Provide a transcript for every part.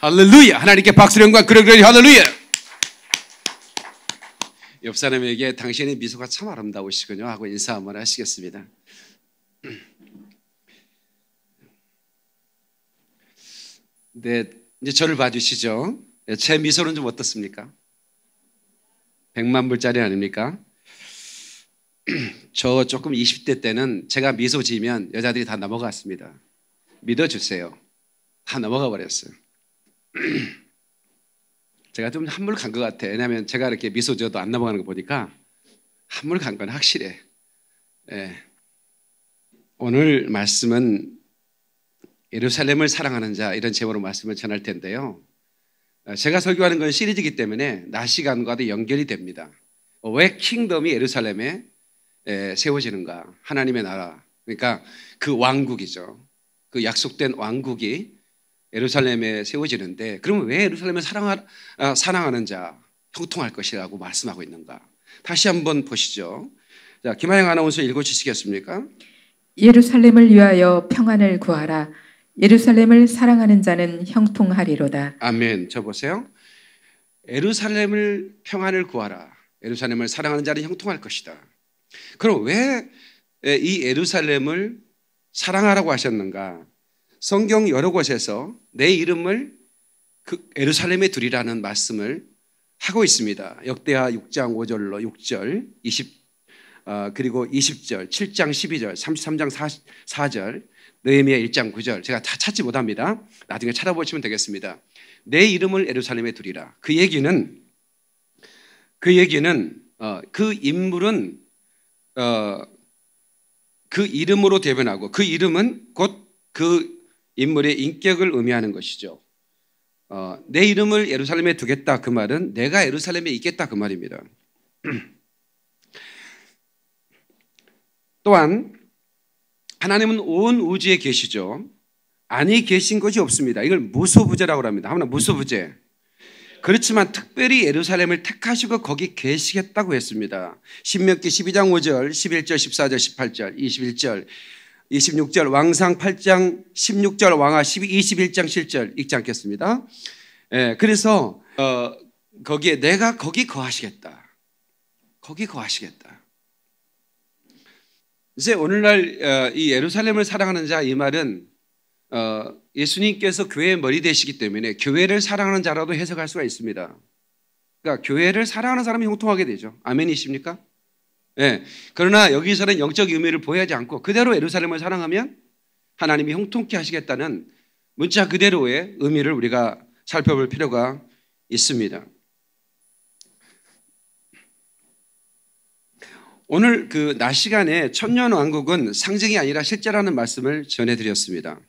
할렐루야. 하나님께 박수령과 그러그러니 할렐루야. 옆 사람에게 당신의 미소가 참 아름다우시군요 하고 인사 한번 하시겠습니다. 네, 이제 저를 봐주시죠. 네, 제 미소는 좀 어떻습니까? 100만 불짜리 아닙니까? 저 조금 20대 때는 제가 미소 지면 여자들이 다 넘어갔습니다. 믿어주세요. 다 넘어가 버렸어요. 제가 좀 한물 간 것 같아. 왜냐하면 제가 이렇게 미소 지어도 안 넘어가는 거 보니까 한물 간 건 확실해. 예. 오늘 말씀은 예루살렘을 사랑하는 자 이런 제목으로 말씀을 전할 텐데요. 아, 제가 설교하는 건 시리즈이기 때문에 낮 시간과도 연결이 됩니다. 왜 킹덤이 예루살렘에 예, 세워지는가? 하나님의 나라. 그러니까 그 왕국이죠. 그 약속된 왕국이 예루살렘에 세워지는데 그러면 왜 예루살렘을 사랑하, 아, 사랑하는 자 형통할 것이라고 말씀하고 있는가? 다시 한번 보시죠. 자, 김하영 아나운서 읽어 주시겠습니까? 예루살렘을 위하여 평안을 구하라. 예루살렘을 사랑하는 자는 형통하리로다. 아멘. 저 보세요. 예루살렘을 평안을 구하라. 예루살렘을 사랑하는 자는 형통할 것이다. 그럼 왜 이 예루살렘을 사랑하라고 하셨는가? 성경 여러 곳에서 내 이름을 그 에루살렘에 두리라는 말씀을 하고 있습니다. 역대하 6장 5절로 6절, 20 어, 그리고 20절, 7장 12절, 33장 4, 4절, 느헤미야 1장 9절 제가 다 찾지 못합니다. 나중에 찾아보시면 되겠습니다. 내 이름을 에루살렘에 두리라. 그 얘기는 그 얘기는 어, 그 인물은 어, 그 이름으로 대변하고 그 이름은 곧그 인물의 인격을 의미하는 것이죠. 어, 내 이름을 예루살렘에 두겠다 그 말은 내가 예루살렘에 있겠다 그 말입니다. 또한 하나님은 온 우주에 계시죠. 아니 계신 것이 없습니다. 이걸 무소부제라고 합니다. 아무나무소부제 그렇지만 특별히 예루살렘을 택하시고 거기 계시겠다고 했습니다. 신명기 12장 5절, 11절, 14절, 18절, 21절 26절 왕상 8장 16절 왕하 12, 21장 7절 읽지 않겠습니다. 예, 그래서 어, 거기에 내가 거기 거하시겠다. 거기 거하시겠다. 이제 오늘날 어, 이 예루살렘을 사랑하는 자 이 말은 어, 예수님께서 교회의 머리 되시기 때문에 교회를 사랑하는 자라도 해석할 수가 있습니다. 그러니까 교회를 사랑하는 사람이 형통하게 되죠. 아멘이십니까? 예. 그러나 여기서는 영적 의미를 보여하지 않고 그대로 예루살렘을 사랑하면 하나님이 형통케 하시겠다는 문자 그대로의 의미를 우리가 살펴볼 필요가 있습니다. 오늘 그낮 시간에 천년 왕국은 상징이 아니라 실제라는 말씀을 전해드렸습니다.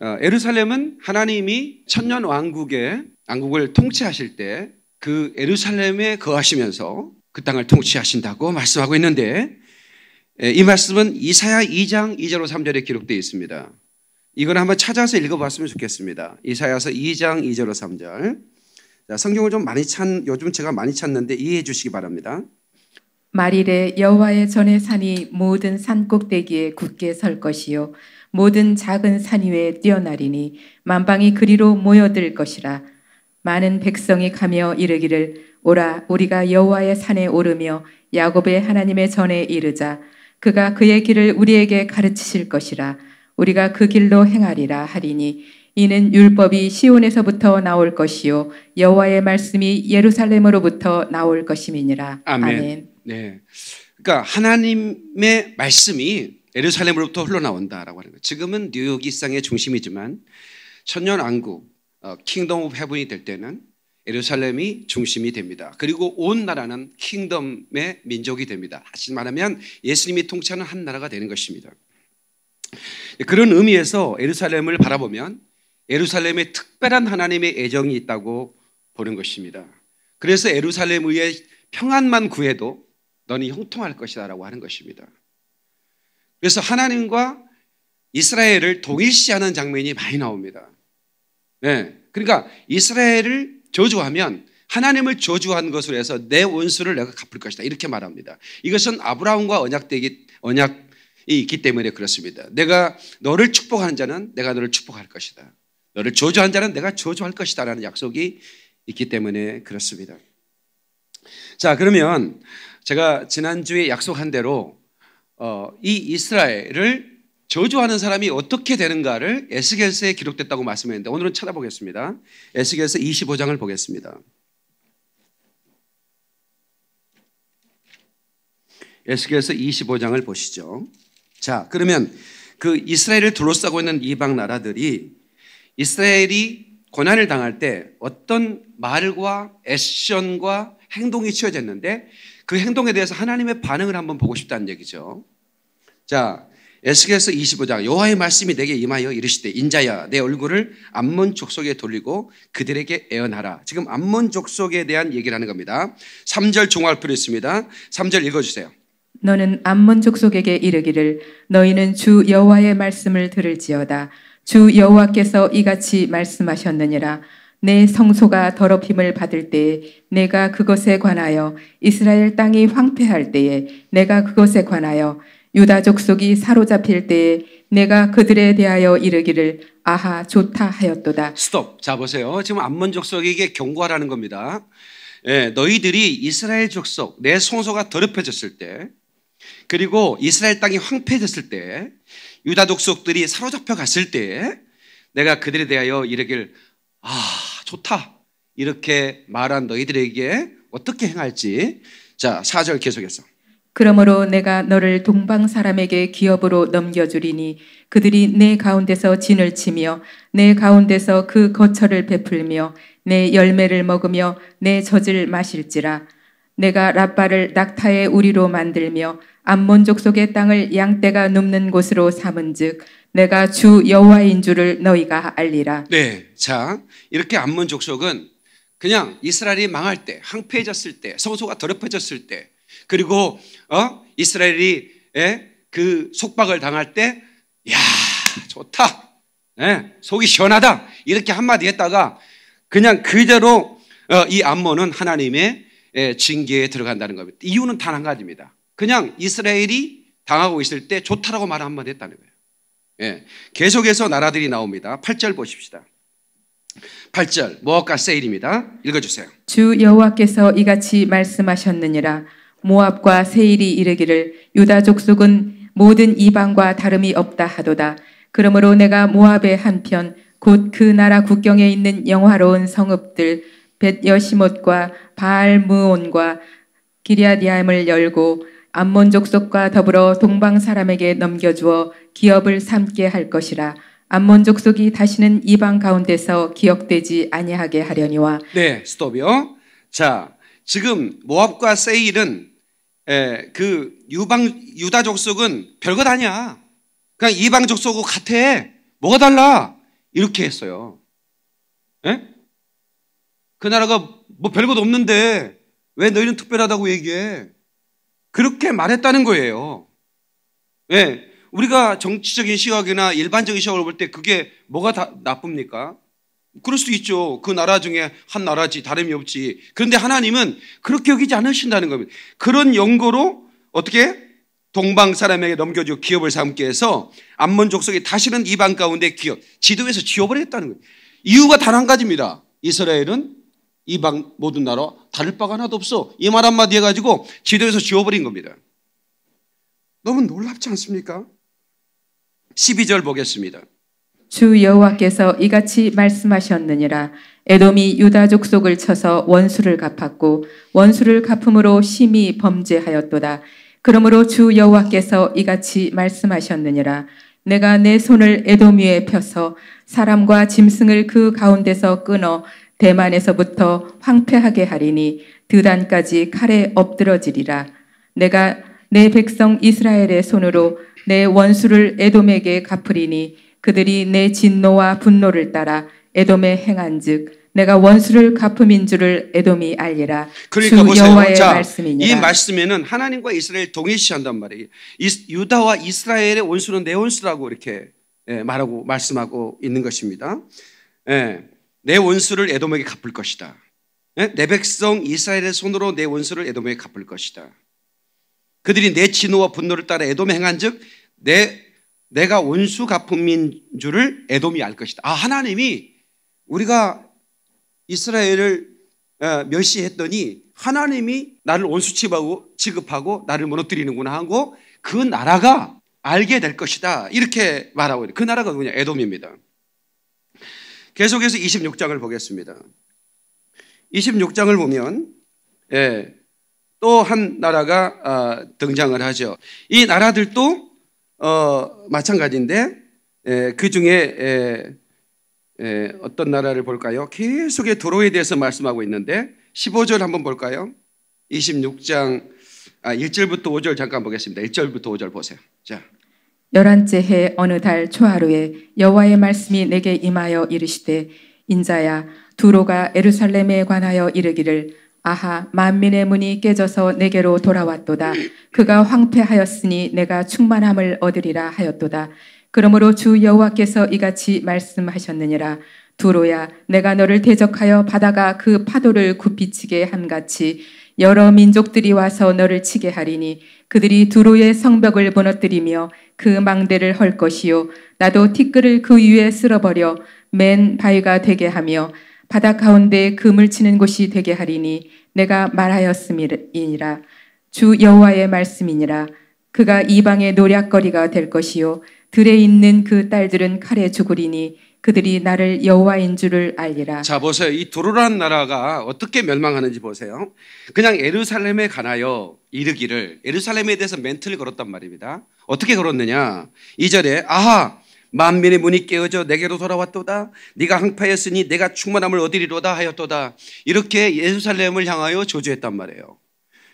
어, 예루살렘은 하나님이 천년 왕국의 왕국을 통치하실 때 그 예루살렘에 거하시면서 그 땅을 통치하신다고 말씀하고 있는데 예, 이 말씀은 이사야 2장 2절로 3절에 기록되어 있습니다. 이걸 한번 찾아서 읽어봤으면 좋겠습니다. 이사야서 2장 2절로 3절. 자, 성경을 좀 많이 찾 요즘 제가 많이 찾는데 이해해 주시기 바랍니다. 말일에 여호와의 전의 산이 모든 산 꼭대기에 굳게 설 것이요 모든 작은 산 위에 뛰어나리니 만방이 그리로 모여들 것이라 많은 백성이 가며 이르기를 오라 우리가 여호와의 산에 오르며 야곱의 하나님의 전에 이르자 그가 그의 길을 우리에게 가르치실 것이라 우리가 그 길로 행하리라 하리니 이는 율법이 시온에서부터 나올 것이요 여호와의 말씀이 예루살렘으로부터 나올 것임이니라 아멘. 아멘. 네. 그러니까 하나님의 말씀이 예루살렘으로부터 흘러나온다라고 하는 거예요. 지금은 뉴욕 일상의 중심이지만 천년 왕국 킹덤 오브 헤븐이 될 때는 예루살렘이 중심이 됩니다. 그리고 온 나라는 킹덤의 민족이 됩니다. 다시 말하면 예수님이 통치하는 한 나라가 되는 것입니다. 그런 의미에서 예루살렘을 바라보면 예루살렘에 특별한 하나님의 애정이 있다고 보는 것입니다. 그래서 예루살렘 위에 평안만 구해도 너는 형통할 것이다라고 하는 것입니다. 그래서 하나님과 이스라엘을 동일시하는 장면이 많이 나옵니다. 예. 네. 그러니까 이스라엘을 저주하면 하나님을 저주한 것으로 해서 내 원수를 내가 갚을 것이다. 이렇게 말합니다. 이것은 아브라함과 언약되기, 언약이 있기 때문에 그렇습니다. 내가 너를 축복하는 자는 내가 너를 축복할 것이다. 너를 저주한 자는 내가 저주할 것이다. 라는 약속이 있기 때문에 그렇습니다. 자, 그러면 제가 지난주에 약속한 대로 어, 이 이스라엘을 저주하는 사람이 어떻게 되는가를 에스겔서에 기록됐다고 말씀했는데 오늘은 찾아보겠습니다. 에스겔서 25장을 보겠습니다. 에스겔서 25장을 보시죠. 자, 그러면 그 이스라엘을 둘러싸고 있는 이방 나라들이 이스라엘이 고난을 당할 때 어떤 말과 액션과 행동이 취해졌는데 그 행동에 대해서 하나님의 반응을 한번 보고 싶다는 얘기죠. 자, 에스겔서 25장 여호와의 말씀이 내게 임하여 이르시되 인자야 내 얼굴을 암몬 족속에 돌리고 그들에게 애언하라. 지금 암몬 족속에 대한 얘기를 하는 겁니다. 3절 종합표를 있습니다. 3절 읽어 주세요. 너는 암몬 족속에게 이르기를 너희는 주 여호와의 말씀을 들을지어다 주 여호와께서 이같이 말씀하셨느니라 내 성소가 더럽힘을 받을 때에 내가 그것에 관하여 이스라엘 땅이 황폐할 때에 내가 그것에 관하여 유다 족속이 사로잡힐 때에 내가 그들에 대하여 이르기를 아하 좋다 하였도다. 스톱. 자 보세요. 지금 암몬 족속에게 경고하라는 겁니다. 예, 너희들이 이스라엘 족속 내 성소가 더럽혀졌을 때 그리고 이스라엘 땅이 황폐해졌을 때 유다 족속들이 사로잡혀 갔을 때 내가 그들에 대하여 이르길 아 좋다 이렇게 말한 너희들에게 어떻게 행할지 자 4절 계속해서 그러므로 내가 너를 동방 사람에게 기업으로 넘겨주리니 그들이 내 가운데서 진을 치며 내 가운데서 그 거처를 베풀며 내 열매를 먹으며 내 젖을 마실지라 내가 라빠를 낙타의 우리로 만들며 암몬족 속의 땅을 양떼가 눕는 곳으로 삼은즉 내가 주 여호와인 줄을 너희가 알리라. 네, 자 이렇게 암몬 족속은 그냥 이스라엘이 망할 때, 항폐해졌을 때, 성소가 더럽혀졌을 때, 그리고 어? 이스라엘이 예? 그 속박을 당할 때, 야 좋다, 예? 속이 시원하다 이렇게 한마디 했다가 그냥 그대로 어, 이 안모는 하나님의 예, 징계에 들어간다는 겁니다. 이유는 단 한 가지입니다. 그냥 이스라엘이 당하고 있을 때 좋다라고 말 한마디 했다는 거예요. 예. 계속해서 나라들이 나옵니다. 8절 보십시다. 8절 모압과 세일입니다. 읽어주세요. 주 여호와께서 이같이 말씀하셨느니라 모압과 세일이 이르기를 유다 족속은 모든 이방과 다름이 없다 하도다. 그러므로 내가 모압의 한편 곧 그 나라 국경에 있는 영화로운 성읍들 벳 여시못과 바알 무온과 기리아디암을 열고 암몬 족속과 더불어 동방 사람에게 넘겨주어 기업을 삼게 할 것이라. 암몬 족속이 다시는 이방 가운데서 기억되지 아니하게 하려니와. 네, 스톱이요. 자, 지금 모압과 세일은 에, 예, 그 유방 유다 족속은 별것 아니야. 그냥 이방 족속하고 같아. 뭐가 달라? 이렇게 했어요. 에? 예? 그 나라가 뭐 별 것 없는데 왜 너희는 특별하다고 얘기해? 그렇게 말했다는 거예요. 예. 우리가 정치적인 시각이나 일반적인 시각으로 볼 때 그게 뭐가 다 나쁩니까? 그럴 수도 있죠. 그 나라 중에 한 나라지 다름이 없지. 그런데 하나님은 그렇게 여기지 않으신다는 겁니다. 그런 연고로 어떻게 동방 사람에게 넘겨주고 기업을 삼게 해서 암몬 족속이 다시는 이방 가운데 기업 지도에서 지워버렸다는 거예요. 이유가 단 한 가지입니다. 이스라엘은 이방 모든 나라 다를 바가 하나도 없어. 이 말 한마디 해가지고 지도에서 지워버린 겁니다. 너무 놀랍지 않습니까? 12절 보겠습니다. 주 여호와께서 이같이 말씀하셨느니라 에돔이 유다 족속을 쳐서 원수를 갚았고 원수를 갚음으로 심히 범죄하였도다 그러므로 주 여호와께서 이같이 말씀하셨느니라 내가 내 손을 에돔 위에 펴서 사람과 짐승을 그 가운데서 끊어 대만에서부터 황폐하게 하리니 드단까지 칼에 엎드러지리라 내가 내 백성 이스라엘의 손으로 내 원수를 에돔에게 갚으리니 그들이 내 진노와 분노를 따라 에돔에 행한즉 내가 원수를 갚음인 줄을 에돔이 알리라. 그러니까 보세요. 여호와의 자, 말씀이니라. 이 말씀에는 하나님과 이스라엘 동일시한단 말이에요. 이스, 유다와 이스라엘의 원수는 내 원수라고 이렇게 예, 말하고 말씀하고 있는 것입니다. 예, 내 원수를 에돔에게 갚을 것이다. 예? 내 백성 이스라엘의 손으로 내 원수를 에돔에게 갚을 것이다. 그들이 내 진노와 분노를 따라 에돔에 행한즉 내 내가 원수 갚품인 줄을 애돔이알 것이다. 아 하나님이 우리가 이스라엘을 어, 멸시했더니 하나님이 나를 원수 취급하고 나를 무너뜨리는구나 하고 그 나라가 알게 될 것이다. 이렇게 말하고 있는 그 나라가 뭐냐? 에돔입니다. 계속해서 26장을 보겠습니다. 26장을 보면 예, 또한 나라가 아, 등장을 하죠. 이 나라들도 어, 마찬가지인데 에, 예, 그 중에 에, 예, 에, 예, 어떤 나라를 볼까요? 계속의 도로에 대해서 말씀하고 있는데 15절 한번 볼까요? 26장 아, 1절부터 5절 잠깐 보겠습니다. 1절부터 5절 보세요. 자. 열한째 해 어느 달 초하루에 여호와의 말씀이 내게 임하여 이르시되 인자야 두로가 에루살렘에 관하여 이르기를 아하 만민의 문이 깨져서 내게로 돌아왔도다. 그가 황폐하였으니 내가 충만함을 얻으리라 하였도다. 그러므로 주 여호와께서 이같이 말씀하셨느니라. 두로야 내가 너를 대적하여 바다가 그 파도를 굽히치게 함같이 여러 민족들이 와서 너를 치게 하리니 그들이 두로의 성벽을 무너뜨리며 그 망대를 헐 것이요 나도 티끌을 그 위에 쓸어버려 맨 바위가 되게 하며 바다 가운데 금을 치는 곳이 되게 하리니 내가 말하였음이니라 주 여호와의 말씀이니라 그가 이방의 노략거리가 될 것이요 들에 있는 그 딸들은 칼에 죽으리니 그들이 나를 여호와인 줄을 알리라. 자 보세요. 이 두루란 나라가 어떻게 멸망하는지 보세요. 그냥 에루살렘에 가나요 이르기를 에루살렘에 대해서 멘트를 걸었단 말입니다. 어떻게 걸었느냐? 2절에 아하 만민의 문이 깨어져 내게로 돌아왔도다. 네가 항파했으니 내가 충만함을 얻으리로다 하였도다. 이렇게 예루살렘을 향하여 저주했단 말이에요.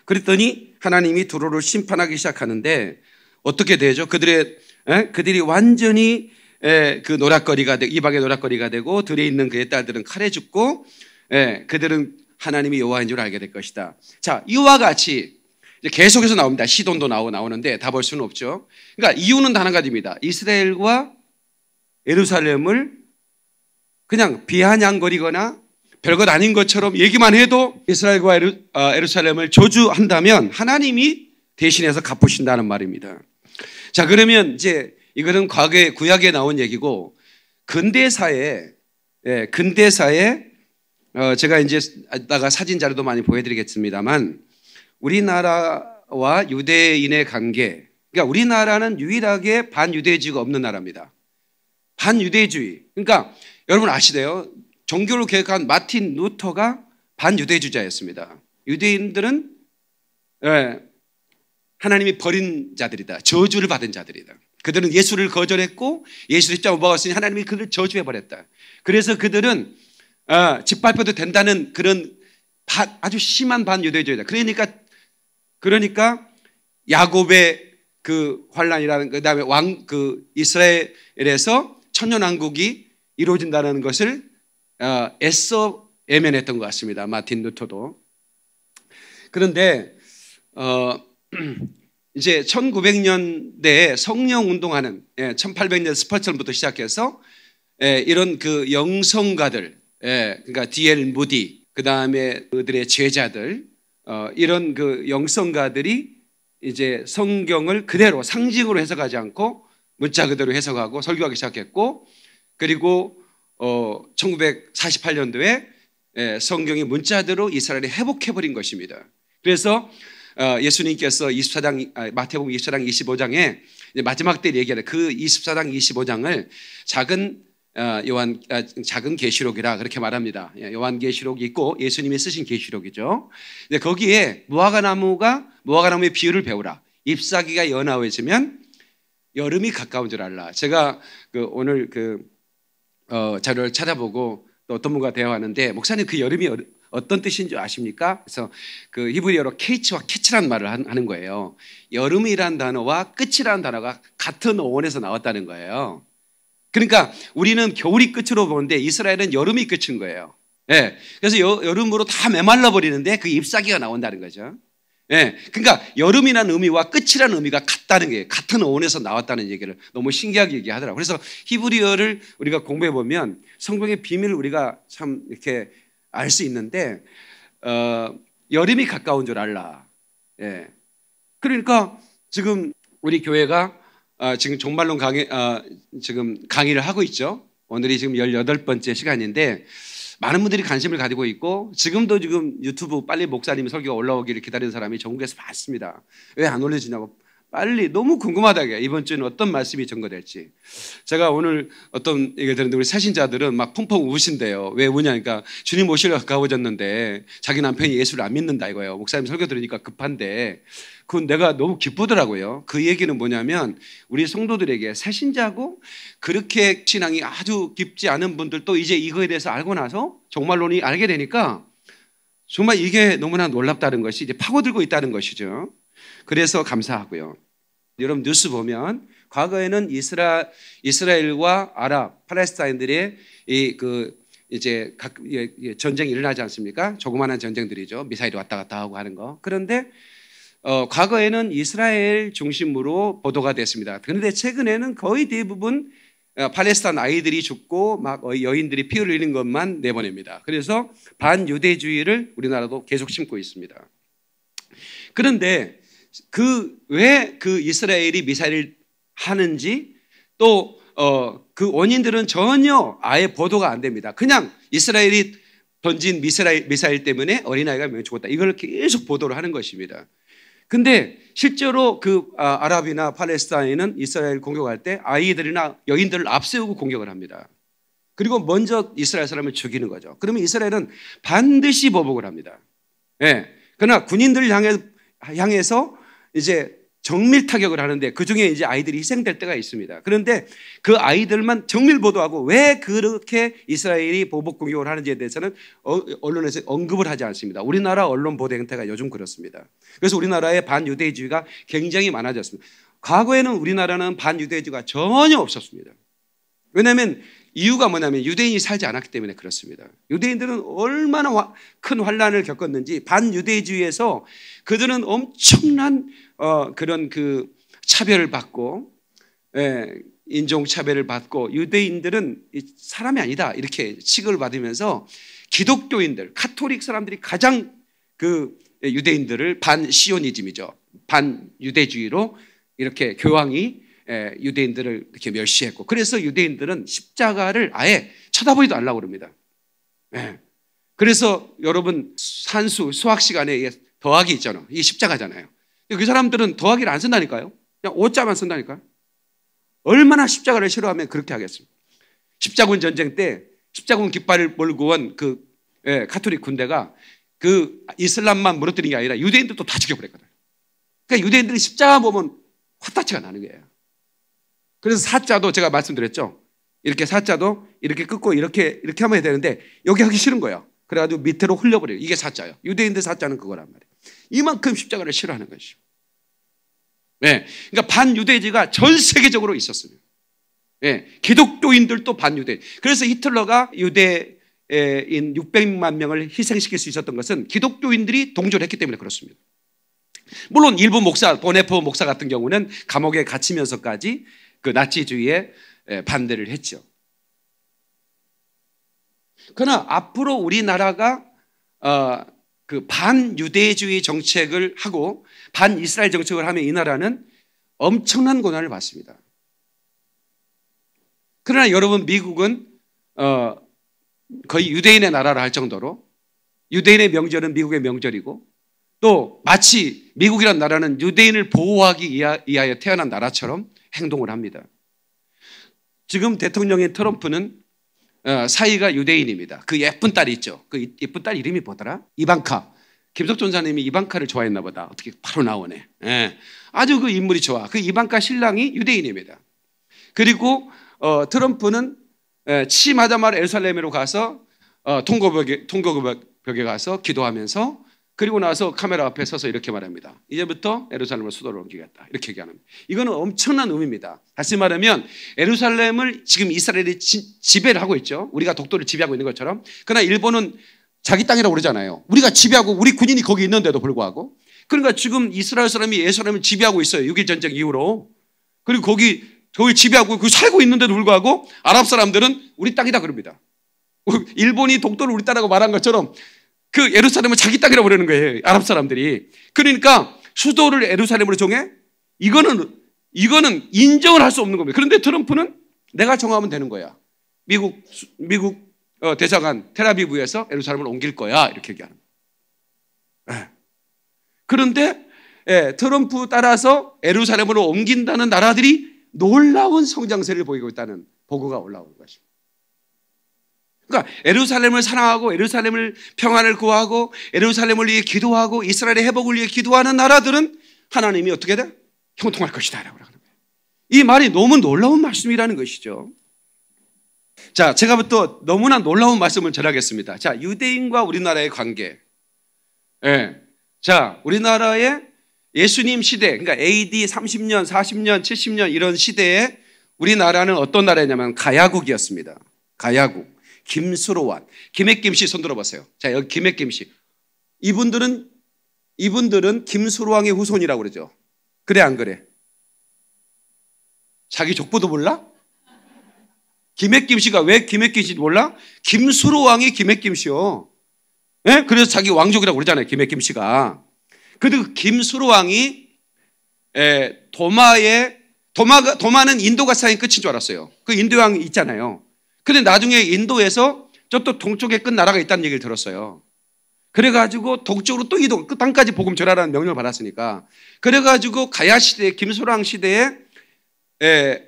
그랬더니 하나님이 두로를 심판하기 시작하는데 어떻게 되죠? 그들의 에? 그들이 완전히 에, 그 노락거리가 되고 이방의 노락거리가 되고 들에 있는 그의 딸들은 칼에 죽고 에, 그들은 하나님이 여호와인 줄 알게 될 것이다. 자 이와 같이 계속해서 나옵니다. 시돈도 나오 나오는데 다 볼 수는 없죠. 그러니까 이유는 단 한 가지입니다. 이스라엘과 예루살렘을 그냥 비아냥거리거나 별것 아닌 것처럼 얘기만 해도 이스라엘과 예루, 아, 예루살렘을 저주한다면 하나님이 대신해서 갚으신다는 말입니다. 자, 그러면 이제 이거는 과거 구약에 나온 얘기고 근대사에 예, 근대사에 어, 제가 이제 다가 사진 자료도 많이 보여드리겠습니다만 우리나라와 유대인의 관계 그러니까 우리나라는 유일하게 반유대지가 없는 나라입니다. 반유대주의. 그러니까 여러분 아시대요. 종교를 개혁한 마틴 루터가 반유대주자였습니다 유대인들은 예, 하나님이 버린 자들이다. 저주를 받은 자들이다. 그들은 예수를 거절했고 예수 십자가 못 박았으니 하나님이 그를 저주해 버렸다. 그래서 그들은 어, 짓밟혀도 된다는 그런 바, 아주 심한 반유대주의다. 그러니까 그러니까 야곱의 그 환란이라는 그다음에 왕 그 이스라엘에서 천년왕국이 이루어진다는 것을 어, 애써 애면했던 것 같습니다. 마틴 루터도. 그런데 어, 이제 1900년대에 성령 운동하는 1800년 예, 스펄처부터 시작해서 예, 이런 그 영성가들, 예, 그러니까 디엘 무디, 그 다음에 그들의 제자들 어, 이런 그 영성가들이 이제 성경을 그대로 상징으로 해석하지 않고 문자 그대로 해석하고 설교하기 시작했고 그리고 어 1948년도에 예, 성경이 문자대로 이스라엘이 회복해 버린 것입니다. 그래서 어, 예수님께서 24장 아, 마태복음 24장 25장에 마지막 때 얘기하는 그 24장 25장을 작은 어, 요한 아, 작은 계시록이라 그렇게 말합니다. 예, 요한 계시록이 있고 예수님이 쓰신 계시록이죠. 거기에 무화과나무가 무화과나무의 비유를 배우라. 잎사귀가 연하해지면 여름이 가까운 줄 알라. 제가 그 오늘 그 어, 자료를 찾아보고 또 어떤 분과 대화하는데 목사님 그 여름이 어, 어떤 뜻인 줄 아십니까? 그래서 그 히브리어로 케이츠와 캐치란 말을 하는 거예요. 여름이란 단어와 끝이라는 단어가 같은 어원에서 나왔다는 거예요. 그러니까 우리는 겨울이 끝으로 보는데 이스라엘은 여름이 끝인 거예요. 예. 네. 그래서 여, 여름으로 다 메말라 버리는데 그 잎사귀가 나온다는 거죠. 예. 그러니까 여름이라는 의미와 끝이라는 의미가 같다는 게 같은 원에서 나왔다는 얘기를 너무 신기하게 얘기하더라고 그래서 히브리어를 우리가 공부해 보면 성경의 비밀을 우리가 참 이렇게 알 수 있는데 어, 여름이 가까운 줄 알라. 예. 그러니까 지금 우리 교회가 어, 지금 종말론 강의 어, 지금 강의를 하고 있죠. 오늘이 지금 18번째 시간인데 많은 분들이 관심을 가지고 있고 지금도 지금 유튜브 빨리 목사님 설교가 올라오기를 기다리는 사람이 전국에서 많습니다. 왜 안 올려지냐고 빨리 너무 궁금하다 게 이번 주에는 어떤 말씀이 전거될지 제가 오늘 어떤 얘기를 들었는데 우리 사신자들은막 펑펑 우신대요 왜 우냐 그러니까 주님 모시러 가까워졌는데 자기 남편이 예수를 안 믿는다 이거예요 목사님 설교 들으니까 급한데 그건 내가 너무 기쁘더라고요 그 얘기는 뭐냐면 우리 성도들에게 사신자고 그렇게 신앙이 아주 깊지 않은 분들 도 이제 이거에 대해서 알고 나서 정말로니 알게 되니까 정말 이게 너무나 놀랍다는 것이 이제 파고들고 있다는 것이죠 그래서 감사하고요. 여러분 뉴스 보면 과거에는 이스라 이스라엘과 아랍 팔레스타인들의 이그 이제 각 전쟁이 일어나지 않습니까? 조그마한 전쟁들이죠. 미사일이 왔다 갔다 하고 하는 거. 그런데 어, 과거에는 이스라엘 중심으로 보도가 됐습니다. 그런데 최근에는 거의 대부분 어, 팔레스타인 아이들이 죽고 막 어, 여인들이 피를 흘리는 것만 내보냅니다. 그래서 반유대주의를 우리나라도 계속 심고 있습니다. 그런데 그왜그 그 이스라엘이 미사일을 하는지 또어그 원인들은 전혀 아예 보도가 안 됩니다. 그냥 이스라엘이 던진 미사일, 미사일 때문에 어린아이가 명 죽었다. 이걸 계속 보도를 하는 것입니다. 근데 실제로 그 아, 아랍이나 팔레스타인은 이스라엘 공격할 때 아이들이나 여인들을 앞세우고 공격을 합니다. 그리고 먼저 이스라엘 사람을 죽이는 거죠. 그러면 이스라엘은 반드시 보복을 합니다. 예. 그러나 군인들 향해, 향해서 이제 정밀 타격을 하는데 그 중에 이제 아이들이 희생될 때가 있습니다. 그런데 그 아이들만 정밀 보도하고 왜 그렇게 이스라엘이 보복 공격을 하는지에 대해서는 어, 언론에서 언급을 하지 않습니다. 우리나라 언론 보도 행태가 요즘 그렇습니다. 그래서 우리나라의 반유대주의가 굉장히 많아졌습니다. 과거에는 우리나라는 반유대주의가 전혀 없었습니다. 왜냐하면 이유가 뭐냐면 유대인이 살지 않았기 때문에 그렇습니다. 유대인들은 얼마나 큰 환란을 겪었는지 반유대주의에서 그들은 엄청난 어, 그런 그 차별을 받고 예, 인종 차별을 받고 유대인들은 사람이 아니다 이렇게 취급을 받으면서 기독교인들 카톨릭 사람들이 가장 그 유대인들을 반시오니즘이죠 반유대주의로 이렇게 교황이 예, 유대인들을 이렇게 멸시했고 그래서 유대인들은 십자가를 아예 쳐다보지도 않으려고 그럽니다. 예. 그래서 여러분 산수 수학 시간에 더하기 있잖아. 이 십자가잖아요. 그 사람들은 더하기를 안 쓴다니까요. 그냥 오자만 쓴다니까요. 얼마나 십자가를 싫어하면 그렇게 하겠습니까? 십자군 전쟁 때 십자군 깃발을 몰고 온그 예, 카톨릭 군대가 그 이슬람만 무너뜨린 게 아니라 유대인들도 다 죽여버렸거든요. 그러니까 유대인들이 십자가 보면 화타치가 나는 거예요. 그래서 사자도 제가 말씀드렸죠. 이렇게 사자도 이렇게 끊고 이렇게 이렇게 하면 되는데 여기 하기 싫은 거예요. 그래가지고 밑으로 흘려버려요. 이게 사자예요. 유대인들 사자는 그거란 말이에요. 이만큼 십자가를 싫어하는 것이죠. 네. 그러니까 반유대지가 전 세계적으로 있었어요. 예, 기독교인들도 반유대. 그래서 히틀러가 유대인 600만 명을 희생시킬 수 있었던 것은 기독교인들이 동조를 했기 때문에 그렇습니다. 물론 일부 목사, 보네포 목사 같은 경우는 감옥에 갇히면서까지 그 나치주의에 예, 반대를 했죠. 그러나 앞으로 우리나라가 어, 그 반유대주의 정책을 하고 반이스라엘 정책을 하며 이 나라는 엄청난 고난을 받습니다. 그러나 여러분 미국은 어 거의 유대인의 나라라 할 정도로 유대인의 명절은 미국의 명절이고 또 마치 미국이란 나라는 유대인을 보호하기 위하여 태어난 나라처럼 행동을 합니다. 지금 대통령인 트럼프는 어, 사이가 유대인입니다. 그 예쁜 딸이 있죠. 그 예쁜 딸 이름이 뭐더라? 이방카. 김석 전사님이 이방카를 좋아했나 보다. 어떻게 바로 나오네. 예. 아주 그 인물이 좋아. 그 이방카 신랑이 유대인입니다. 그리고 어, 트럼프는 예, 치마다마자에살렘으로 가서 어, 통고벽에, 통고벽에 가서 기도하면서 그리고 나서 카메라 앞에 서서 이렇게 말합니다. 이제부터 에루살렘을 수도로 옮기겠다. 이렇게 얘기합니다. 이거는 엄청난 의미입니다. 다시 말하면 에루살렘을 지금 이스라엘이 지, 지배를 하고 있죠. 우리가 독도를 지배하고 있는 것처럼. 그러나 일본은 자기 땅이라고 그러잖아요. 우리가 지배하고 우리 군인이 거기 있는데도 불구하고. 그러니까 지금 이스라엘 사람이 예루살렘을 지배하고 있어요. 6일 전쟁 이후로. 그리고 거기 거기 지배하고 거기 살고 있는데도 불구하고 아랍 사람들은 우리 땅이다 그럽니다. 일본이 독도를 우리 땅이라고 말한 것처럼 그 예루살렘을 자기 땅이라고 그러는 거예요. 아랍 사람들이. 그러니까 수도를 예루살렘으로 정해? 이거는, 이거는 인정을 할 수 없는 겁니다. 그런데 트럼프는 내가 정하면 되는 거야. 미국, 미국 어, 대사관 테라비브에서 예루살렘을 옮길 거야. 이렇게 얘기하는 거예요. 예. 그런데 예, 트럼프 따라서 예루살렘으로 옮긴다는 나라들이 놀라운 성장세를 보이고 있다는 보고가 올라온 것입니다. 그러니까 에루살렘을 사랑하고 에루살렘을 평안을 구하고 에루살렘을 위해 기도하고 이스라엘의 회복을 위해 기도하는 나라들은 하나님이 어떻게 돼? 형통할 것이다라고 하는 거예요. 이 말이 너무 놀라운 말씀이라는 것이죠. 자, 제가 부터 너무나 놀라운 말씀을 전하겠습니다. 자, 유대인과 우리나라의 관계. 예. 자, 우리나라의 예수님 시대, 그러니까 AD 30년, 40년, 70년 이런 시대에 우리나라는 어떤 나라냐면 였 가야국이었습니다. 가야국. 김수로완. 김액김씨 손 들어보세요. 자, 여기 김액김씨. 이분들은, 이분들은 김수로왕의 후손이라고 그러죠. 그래, 안 그래? 자기 족보도 몰라? 김액김씨가 왜김액김씨 몰라? 김수로왕이 김액김씨요. 예? 그래서 자기 왕족이라고 그러잖아요. 김액김씨가. 그리고 그 김수로왕이 에, 예, 도마의 도마, 도마는 인도가 사인 끝인 줄 알았어요. 그 인도왕 있잖아요. 근데 나중에 인도에서 저 또 동쪽에 끝 나라가 있다는 얘기를 들었어요. 그래가지고 동쪽으로 또 이동, 그 땅까지 복음 전하라는 명령을 받았으니까. 그래가지고 가야 시대, 김소랑 시대에 에, 예,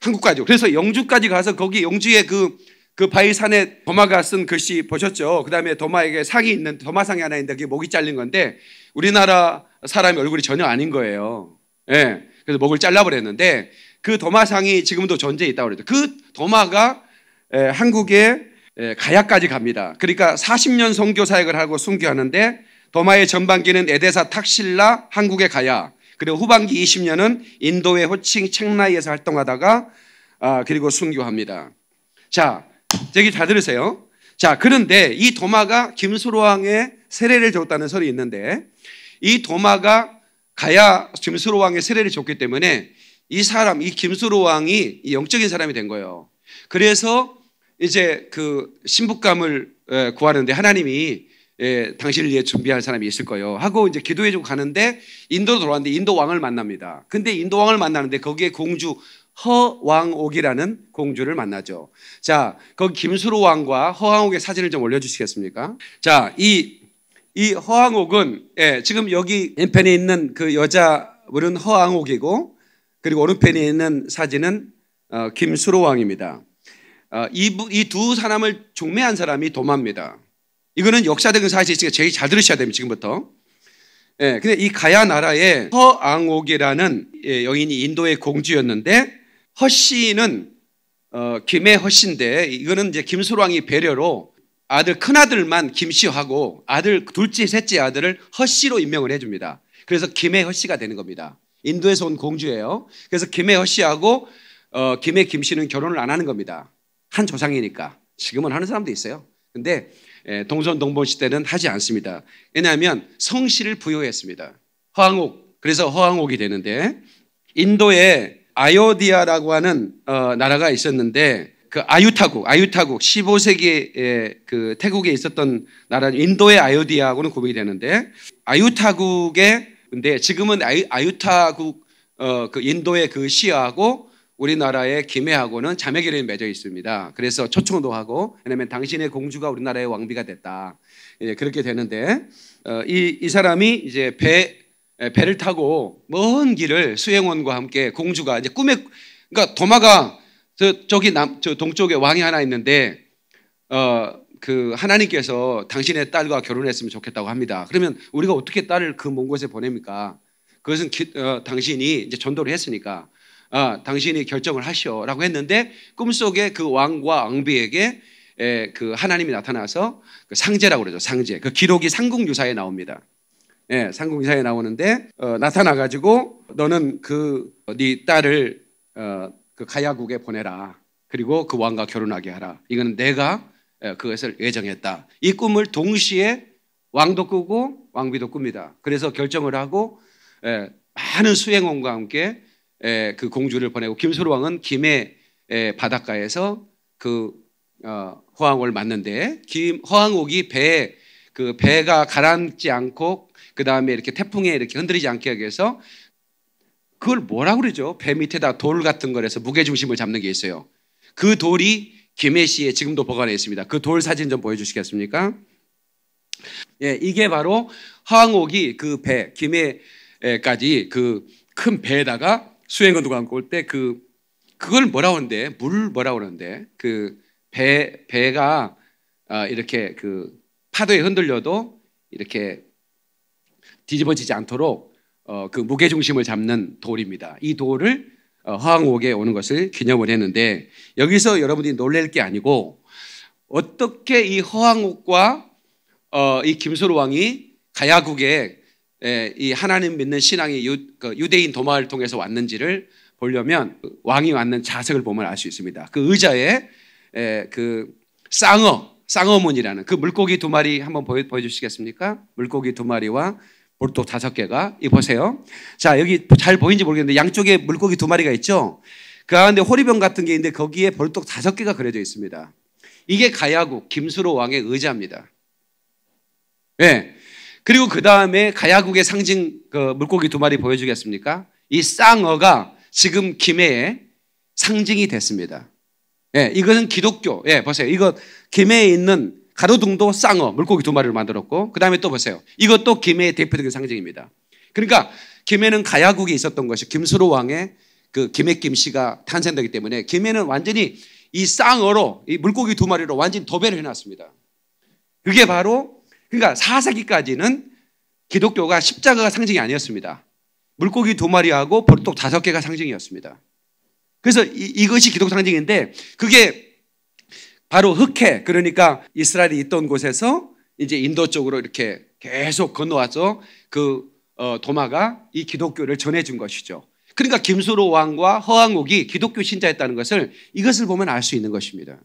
한국까지. 그래서 영주까지 가서 거기 영주의 그, 그 바위산에 도마가 쓴 글씨 보셨죠? 그 다음에 도마에게 상이 있는, 도마상이 하나 있는데 그게 목이 잘린 건데 우리나라 사람이 얼굴이 전혀 아닌 거예요. 예. 그래서 목을 잘라버렸는데 그 도마상이 지금도 존재해 있다고 그랬죠. 그 도마가 한국에 가야까지 갑니다. 그러니까 40년 선교 사역을 하고 순교하는데 도마의 전반기는 에데사 탁실라 한국에 가야 그리고 후반기 20년은 인도의 호칭 책라이에서 활동하다가 아, 그리고 순교합니다. 자, 저기 잘 들으세요. 자, 그런데 이 도마가 김수로왕의 세례를 줬다는 설이 있는데 이 도마가 가야 김수로왕의 세례를 줬기 때문에 이 사람, 이 김수로왕이 영적인 사람이 된 거예요. 그래서 이제 그 신부감을 구하는데 하나님이 예, 당신을 위해 준비할 사람이 있을 거예요. 하고 이제 기도해주고 가는데 인도로 돌아왔는데 인도 왕을 만납니다. 근데 인도 왕을 만나는데 거기에 공주 허왕옥이라는 공주를 만나죠. 자, 거기 김수로 왕과 허왕옥의 사진을 좀 올려주시겠습니까? 자, 이, 이 허왕옥은, 예, 지금 여기 왼편에 있는 그 여자분은 허왕옥이고, 그리고 오른편에 있는 사진은 어, 김수로 왕입니다. 어, 이두 사람을 종매한 사람이 도마입니다. 이거는 역사적인 사실이니까 제일 잘 들으셔야 됩니다. 지금부터. 예, 근데 이 가야 나라의 허앙옥이라는 예, 여인이 인도의 공주였는데 허씨는 어, 김의 허씨인데 이거는 이제 김수왕이 배려로 아들 큰 아들만 김씨하고 아들 둘째 셋째 아들을 허씨로 임명을 해줍니다. 그래서 김의 허씨가 되는 겁니다. 인도에서 온 공주예요. 그래서 김의 허씨하고 어, 김의 김씨는 결혼을 안 하는 겁니다. 한 조상이니까 지금은 하는 사람도 있어요. 근데 동선 동본 시대는 하지 않습니다. 왜냐하면 성씨를 부여했습니다. 허황옥 그래서 허황옥이 되는데 인도에 아요디아라고 하는 어, 나라가 있었는데 그 아유타국, 아유타국 15세기에 그 태국에 있었던 나라 인도의 아요디아하고는 구분이 되는데 아유타국의 근데 지금은 아유, 타국 어, 그 인도의 그 시하고 우리나라의 김해하고는 자매결이 맺어 있습니다. 그래서 초청도 하고 왜냐면 당신의 공주가 우리나라의 왕비가 됐다. 예, 그렇게 되는데 어, 이, 이 사람이 이제 배 예, 배를 타고 먼 길을 수행원과 함께 공주가 이제 꿈에 그러니까 도마가 저 저기 남 저 동쪽에 왕이 하나 있는데 어그 하나님께서 당신의 딸과 결혼했으면 좋겠다고 합니다. 그러면 우리가 어떻게 딸을 그 먼 곳에 보냅니까? 그것은 기, 어, 당신이 이제 전도를 했으니까 아, 당신이 결정을 하시오라고 했는데 꿈속에 그 왕과 왕비에게 에, 그 하나님이 나타나서 그 상제라고 그러죠. 상제. 그 기록이 상궁유사에 나옵니다. 예, 상궁유사에 나오는데 어, 나타나 가지고 너는 그네 어, 딸을 어, 그 가야국에 보내라. 그리고 그 왕과 결혼하게 하라. 이거는 내가 에, 그것을 예정했다. 이 꿈을 동시에 왕도 꾸고 왕비도 꿉니다. 그래서 결정을 하고 에, 많은 수행원과 함께 예, 그 공주를 보내고 김소로 왕은 김해 예, 바닷가에서 그 어, 허황을 맞는데 김 허황옥이 배에 그 배가 가라앉지 않고 그 다음에 이렇게 태풍에 이렇게 흔들리지 않게 하기 위해서 그걸 뭐라 그러죠? 배 밑에다 돌 같은 걸 해서 무게 중심을 잡는 게 있어요. 그 돌이 김해 시에 지금도 보관해 있습니다. 그 돌 사진 좀 보여주시겠습니까? 예, 이게 바로 허황옥이 그 배, 김해까지 그 큰 배에다가 수행권 도갖고올 때그 그걸 뭐라 그러는데 물 뭐라 그러는데 그 배 배가 어, 이렇게 그 파도에 흔들려도 이렇게 뒤집어지지 않도록 어, 그 무게 중심을 잡는 돌입니다. 이 돌을 어, 화왕옥에 오는 것을 기념을 했는데 여기서 여러분들이 놀랄 게 아니고 어떻게 이 허황옥과 어, 이김소로 왕이 가야국에 예, 이 하나님 믿는 신앙이 그 유대인 도마를 통해서 왔는지를 보려면 왕이 왔는 자석을 보면 알 수 있습니다. 그 의자에 예, 그 쌍어, 쌍어문이라는 그 물고기 두 마리 한번 보여, 보여주시겠습니까? 물고기 두 마리와 볼독 다섯 개가 이 보세요. 자 여기 잘 보이는지 모르겠는데 양쪽에 물고기 두 마리가 있죠. 그 가운데 호리병 같은 게 있는데 거기에 볼독 다섯 개가 그려져 있습니다. 이게 가야국 김수로 왕의 의자입니다. 예. 네. 그리고 그 다음에 가야국의 상징 그 물고기 두 마리 보여주겠습니까? 이 쌍어가 지금 김해의 상징이 됐습니다. 예, 이거는 기독교. 예, 보세요. 이거 김해에 있는 가로등도 쌍어 물고기 두 마리를 만들었고 그 다음에 또 보세요. 이것도 김해의 대표적인 상징입니다. 그러니까 김해는 가야국이 있었던 것이 김수로 왕의 그 김해 김씨가 탄생되기 때문에 김해는 완전히 이 쌍어로 이 물고기 두 마리로 완전히 도배를 해놨습니다. 그게 바로 그러니까 4세기까지는 기독교가 십자가가 상징이 아니었습니다. 물고기 두 마리하고 벌떡 다섯 개가 상징이었습니다. 그래서 이, 것이 기독 상징인데 그게 바로 흑해 그러니까 이스라엘이 있던 곳에서 이제 인도 쪽으로 이렇게 계속 건너와서 그 어, 도마가 이 기독교를 전해준 것이죠. 그러니까 김수로 왕과 허왕옥이 기독교 신자였다는 것을 이것을 보면 알 수 있는 것입니다.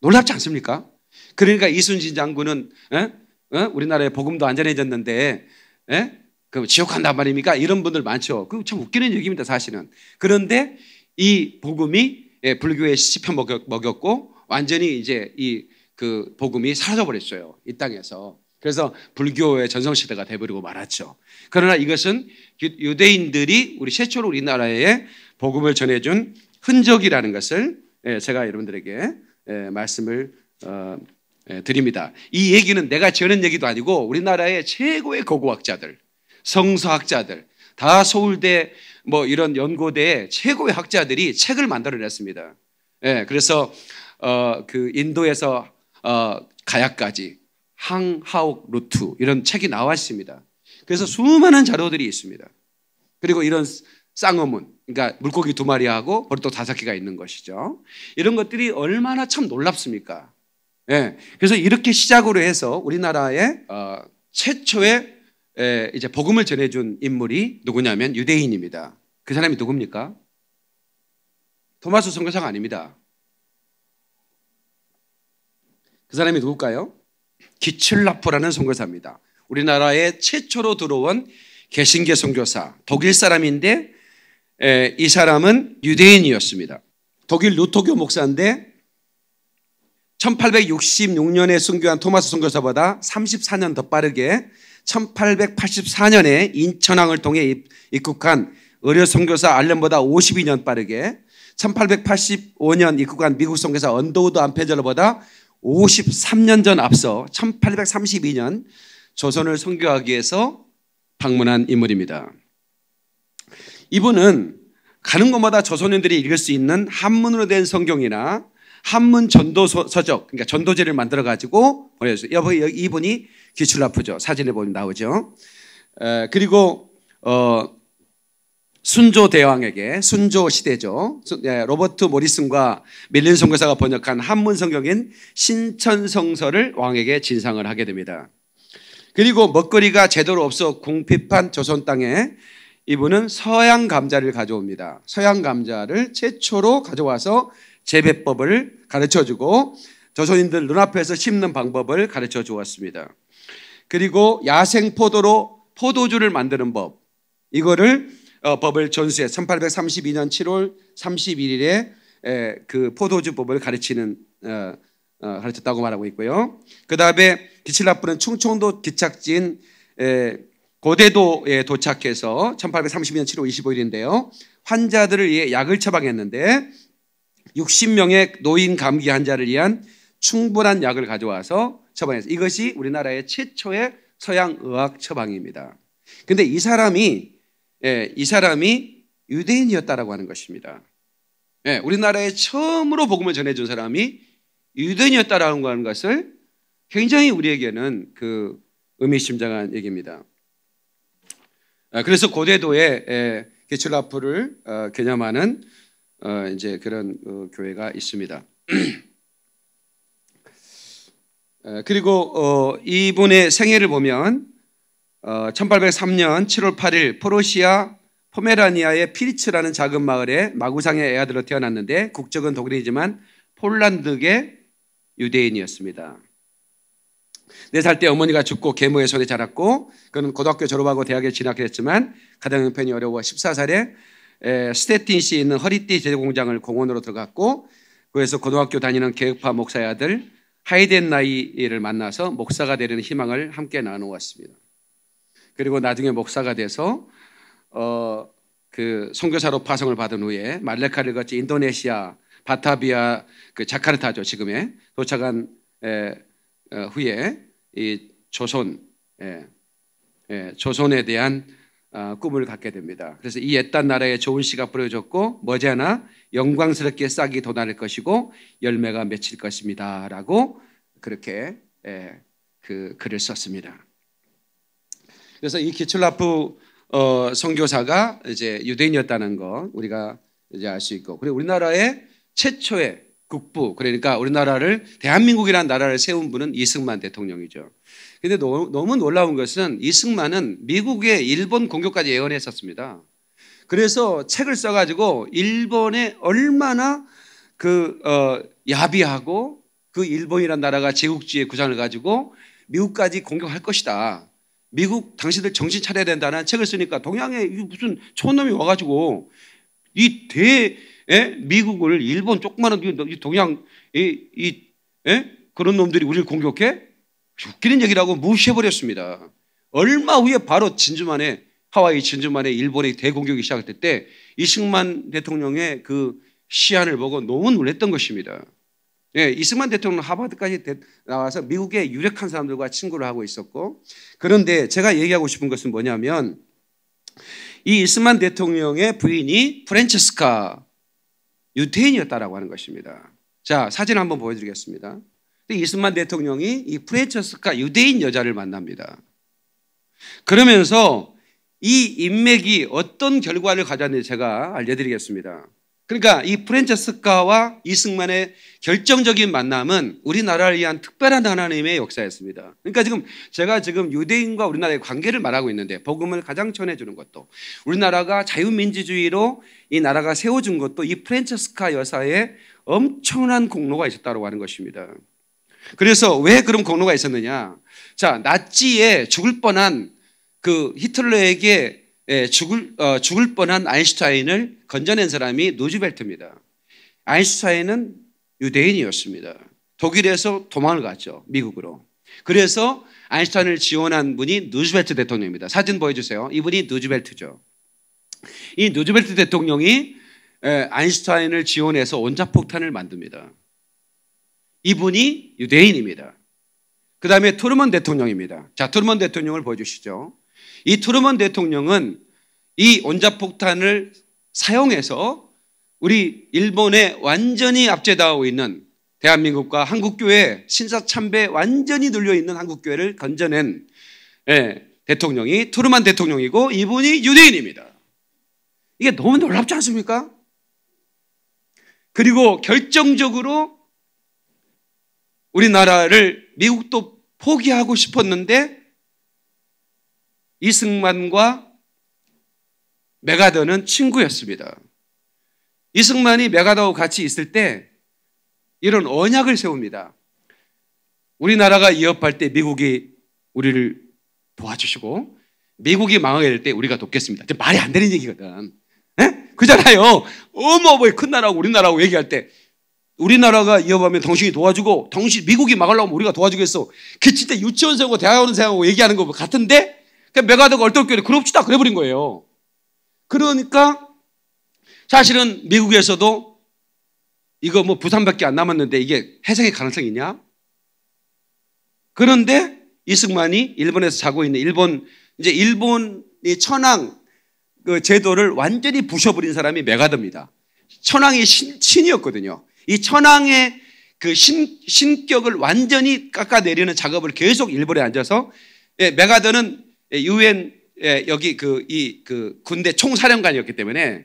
놀랍지 않습니까? 그러니까 이순신 장군은 에? 에? 어? 우리나라에 복음도 안전해졌는데 에? 그 지옥 한단 말입니까? 이런 분들 많죠. 그참 웃기는 얘기입니다, 사실은. 그런데 이 복음이 예, 불교에 씹혀 먹였, 고 완전히 이제 이 그 복음이 사라져 버렸어요. 이 땅에서. 그래서 불교의 전성시대가 돼버리고 말았죠. 그러나 이것은 유대인들이 우리 최초로 우리나라에 복음을 전해준 흔적이라는 것을 예, 제가 여러분들에게 예, 말씀을 어, 예, 드립니다. 이 얘기는 내가 전어 얘기도 아니고 우리나라의 최고의 고고학자들 성서학자들, 다 서울대 뭐 이런 연고대의 최고의 학자들이 책을 만들어냈습니다. 예, 그래서 어, 그 인도에서 어, 가야까지 항하옥 루트 이런 책이 나왔습니다. 그래서 수많은 자료들이 있습니다. 그리고 이런 쌍어문, 그러니까 물고기 두 마리하고 벌떡 다섯 개가 있는 것이죠. 이런 것들이 얼마나 참 놀랍습니까? 예. 그래서 이렇게 시작으로 해서 우리나라의 어, 최초의 에, 이제 복음을 전해준 인물이 누구냐면 유대인입니다. 그 사람이 누굽니까? 토마스 선교사가 아닙니다. 그 사람이 누굴까요? 기칠라프라는 선교사입니다. 우리나라에 최초로 들어온 개신교 선교사 독일 사람인데 에, 이 사람은 유대인이었습니다. 독일 루토교 목사인데 1866년에 순교한 토마스 선교사보다 34년 더 빠르게 1884년에 인천항을 통해 입국한 의료 선교사 알렌보다 52년 빠르게 1885년 입국한 미국 선교사 언더우드 안펜젤러보다 53년 전 앞서 1832년 조선을 선교하기 위해서 방문한 인물입니다. 이분은 가는 곳마다 조선인들이 읽을 수 있는 한문으로 된 성경이나 한문 전도 서적, 그러니까 전도제를 만들어 가지고 보내줬어요. 이분이 기출라프죠. 사진에 보면 나오죠. 에, 그리고 어, 순조 대왕에게 순조 시대죠. 예, 로버트 모리슨과 밀린 선교사가 번역한 한문 성경인 신천성서를 왕에게 진상을 하게 됩니다. 그리고 먹거리가 제대로 없어 궁핍한 조선 땅에 이분은 서양 감자를 가져옵니다. 서양 감자를 최초로 가져와서 재배법을 가르쳐 주고 조선인들 눈앞에서 심는 방법을 가르쳐 주었습니다. 그리고 야생 포도로 포도주를 만드는 법 이거를 어, 법을 전수해 1832년 7월 31일에 에, 그 포도주법을 가르치는 어, 어, 가르쳤다고 말하고 있고요. 그 다음에 기칠라프는 충청도 기착지인 에, 고대도에 도착해서 1832년 7월 25일인데요. 환자들을 위해 약을 처방했는데 60명의 노인 감기 환자를 위한 충분한 약을 가져와서 처방해서 이것이 우리나라의 최초의 서양 의학 처방입니다. 근데 이 사람이 예, 이 사람이 유대인이었다라고 하는 것입니다. 예, 우리나라에 처음으로 복음을 전해준 사람이 유대인이었다라고 하는 것을 굉장히 우리에게는 그 의미심장한 얘기입니다. 아, 그래서 고대도의 예, 출라프를 어, 개념하는 어, 이제 그런 어, 교회가 있습니다. 어, 그리고 어, 이분의 생애를 보면 어, 1803년 7월 8일 포로시아 포메라니아의 피리츠라는 작은 마을에 마구상의 애아들로 태어났는데 국적은 독일이지만 폴란드계 유대인이었습니다. 4살 때 어머니가 죽고 계모의 손에 자랐고 그는 고등학교 졸업하고 대학에 진학했지만 가정 형편이 어려워 14살에 스테틴시에 있는 허리띠 제조 공장을 공원으로 들어갔고 그래서 고등학교 다니는 개혁파 목사의 아들 하이덴나이를 만나서 목사가 되려는 희망을 함께 나누었습니다. 그리고 나중에 목사가 돼서 어, 그 선교사로 파송을 받은 후에 말레카를 거쳐 인도네시아 바타비아 그 자카르타죠 지금에 도착한 에, 에, 어, 후에 이 조선 에, 에, 조선에 대한 어, 꿈을 갖게 됩니다. 그래서 이 옛단 나라에 좋은 씨가 뿌려졌고 머지않아 영광스럽게 싹이 돋아날 것이고 열매가 맺힐 것입니다라고 그렇게 예, 그 글을 썼습니다. 그래서 이 기출라프 어, 선교사가 이제 유대인이었다는 거 우리가 이제 알 수 있고 그리고 우리나라의 최초의 국부 그러니까 우리나라를 대한민국이라는 나라를 세운 분은 이승만 대통령이죠. 근데 너, 너무 놀라운 것은 이승만은 미국의 일본 공격까지 예언했었습니다. 그래서 책을 써가지고 일본에 얼마나 그, 어, 야비하고 그 일본이란 나라가 제국주의 구상을 가지고 미국까지 공격할 것이다. 미국 당신들 정신 차려야 된다는 책을 쓰니까 동양에 무슨 촌놈이 와가지고 이 대, 에? 미국을 일본 조그마한 동양, 이, 이 에? 그런 놈들이 우리를 공격해? 웃기는 얘기라고 무시해버렸습니다. 얼마 후에 바로 진주만에 하와이 진주만에 일본의 대공격이 시작될 때 이승만 대통령의 그 시안을 보고 너무 놀랬던 것입니다. 예, 이승만 대통령 하버드까지 나와서 미국의 유력한 사람들과 친구를 하고 있었고 그런데 제가 얘기하고 싶은 것은 뭐냐면 이 이승만 대통령의 부인이 프랜체스카 유태인이었다라고 하는 것입니다. 자, 사진 한번 보여드리겠습니다. 이승만 대통령이 이 프레체스카 유대인 여자를 만납니다. 그러면서 이 인맥이 어떤 결과를 가졌는지 제가 알려드리겠습니다. 그러니까 이 프랜체스카와 이승만의 결정적인 만남은 우리나라를 위한 특별한 하나님의 역사였습니다. 그러니까 지금 제가 지금 유대인과 우리나라의 관계를 말하고 있는데 복음을 가장 전해 주는 것도 우리나라가 자유민주주의로 이 나라가 세워준 것도 이 프랜체스카 여사의 엄청난 공로가 있었다고 하는 것입니다. 그래서 왜 그런 공로가 있었느냐? 자, 나치에 죽을 뻔한 그 히틀러에게 예, 죽을 어, 죽을 뻔한 아인슈타인을 건져낸 사람이 노즈벨트입니다. 아인슈타인은 유대인이었습니다. 독일에서 도망을 갔죠. 미국으로. 그래서 아인슈타인을 지원한 분이 노즈벨트 대통령입니다. 사진 보여주세요. 이분이 노즈벨트죠이노즈벨트 대통령이 아인슈타인을 지원해서 원자폭탄을 만듭니다. 이분이 유대인입니다. 그 다음에 트루먼 대통령입니다. 자, 트루먼 대통령을 보여주시죠. 이 트루먼 대통령은 이 원자폭탄을 사용해서 우리 일본에 완전히 압제당하고 있는 대한민국과 한국교회 신사참배 완전히 눌려있는 한국교회를 건져낸 예, 대통령이 트루먼 대통령이고 이분이 유대인입니다. 이게 너무 놀랍지 않습니까? 그리고 결정적으로 우리나라를 미국도 포기하고 싶었는데 이승만과 메가더는 친구였습니다. 이승만이 메가더하 같이 있을 때 이런 언약을 세웁니다. 우리나라가 위협할 때 미국이 우리를 도와주시고 미국이 망하게 될 때 우리가 돕겠습니다. 말이 안 되는 얘기거든. 에? 그잖아요. 어머, 뭐큰 나라고 하 우리나라고 하 얘기할 때 우리나라가 위협하면 당신이 도와주고 당신 미국이 막으려면 우리가 도와주겠어. 그 진짜 유치원생하고 대학원생하고 얘기하는 거 같은데 그메가드가 그러니까 얼떨결에 그럽시다 그래버린 거예요. 그러니까 사실은 미국에서도 이거 뭐 부산밖에 안 남았는데 이게 해상의 가능성이 있냐? 그런데 이승만이 일본에서 자고 있는 일본 이제 일본이 천황 그 제도를 완전히 부셔버린 사람이 메가드입니다 천황이 신, 신이었거든요. 이 천황의 그 신, 신격을 완전히 깎아내리는 작업을 계속 일본에 앉아서 예, 메가더는 예, 유엔 예, 여기 그 이 그 군대 총사령관이었기 때문에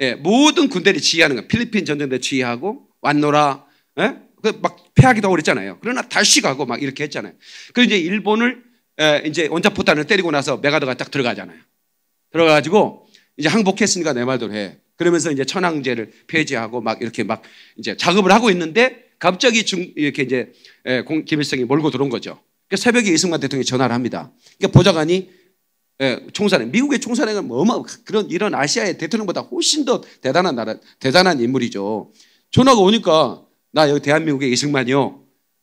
예, 모든 군대를 지휘하는 거 필리핀 전쟁대 지휘하고 왔노라 예? 그막 패하기도 하고 그랬잖아요. 그러나 다시 가고 막 이렇게 했잖아요. 그리고 이제 일본을 예, 이제 원자포탄을 때리고 나서 메가더가 딱 들어가잖아요. 들어가가지고 이제 항복했으니까 내 말대로 해. 그러면서 이제 천황제를 폐지하고 막 이렇게 막 이제 작업을 하고 있는데 갑자기 중, 이렇게 이제 예, 김일성이 몰고 들어온 거죠. 그러니까 새벽에 이승만 대통령이 전화를 합니다. 그러니까 보좌관이 예, 총사령, 미국의 총사령은 뭐마 그런 이런 아시아의 대통령보다 훨씬 더 대단한 나라, 대단한 인물이죠. 전화가 오니까 나 여기 대한민국의 이승만이요.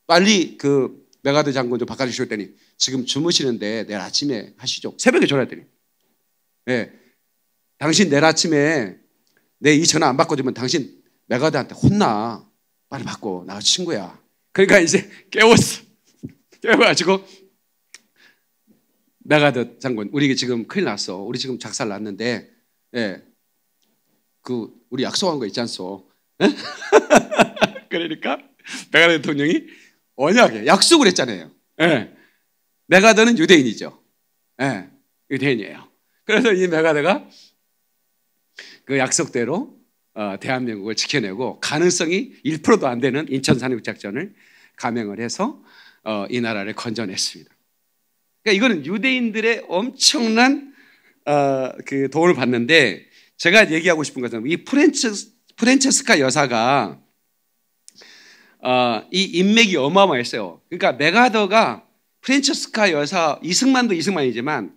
빨리 그 메가드 장군 좀바꿔주실더니 지금 주무시는데 내일 아침에 하시죠. 새벽에 전화했더니. 예. 당신 내일 아침에 내이 전화 안 바꿔주면 당신 메가드한테 혼나. 빨리 바꿔. 나가 친구야. 그러니까 이제 깨웠어. 깨워가지고 메가드 장군, 우리 지금 큰일 났어. 우리 지금 작살 났는데, 예. 그, 우리 약속한 거 있지 않소? 예? 그러니까 메가드 대통령이 언약에 약속을 했잖아요. 예. 메가드는 유대인이죠. 예. 유대인이에요. 그래서 이 메가드가 그 약속대로 어, 대한민국을 지켜내고 가능성이 1%도 안 되는 인천 산국작전을 감행을 해서 어, 이 나라를 건져냈습니다. 그러니까 이거는 유대인들의 엄청난 어, 그 도움을 받는데 제가 얘기하고 싶은 것은 이 프렌체, 프렌체스카 여사가 이 인맥이 어마어마했어요. 그러니까 메가더가 프렌체스카 여사 이승만도 이승만이지만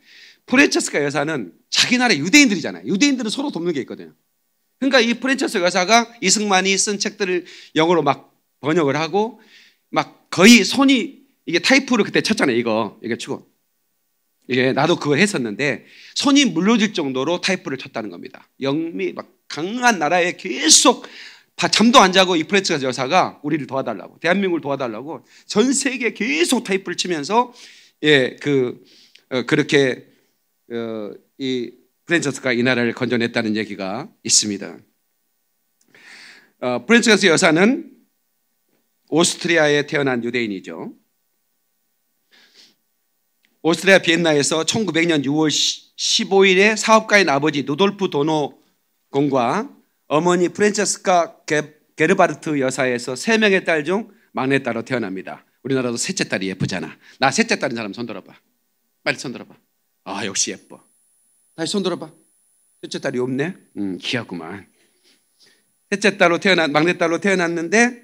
프렌체스카 여사는 자기 나라 유대인들이잖아요. 유대인들은 서로 돕는 게 있거든요. 그러니까 이 프렌체스 여사가 이승만이 쓴 책들을 영어로 막 번역을 하고 막 거의 손이 이게 타이프를 그때 쳤잖아요. 이거 이게 치고 이게 나도 그거 했었는데 손이 물러질 정도로 타이프를 쳤다는 겁니다. 영미 막 강한 나라에 계속 잠도 안 자고 이프렌스 여사가 우리를 도와달라고 대한민국을 도와달라고 전 세계에 계속 타이프를 치면서 예그 어, 그렇게 어, 이프랜차스가이 나라를 건져냈다는 얘기가 있습니다. 어, 프랜차스 여사는 오스트리아에 태어난 유대인이죠. 오스트리아 비엔나에서 1900년 6월 15일에 사업가인 아버지 노돌프 도노공과 어머니 프랜체스카 게르바르트 여사에서 3명의 딸 중 막내딸로 태어납니다. 우리나라도 셋째 딸이 예쁘잖아. 나 셋째 딸인 사람 손들어봐. 빨리 손들어봐. 아 역시 예뻐. 다시 손 들어봐. 셋째 딸이 없네. 음 귀하구만. 셋째 딸로 태어난 막내 딸로 태어났는데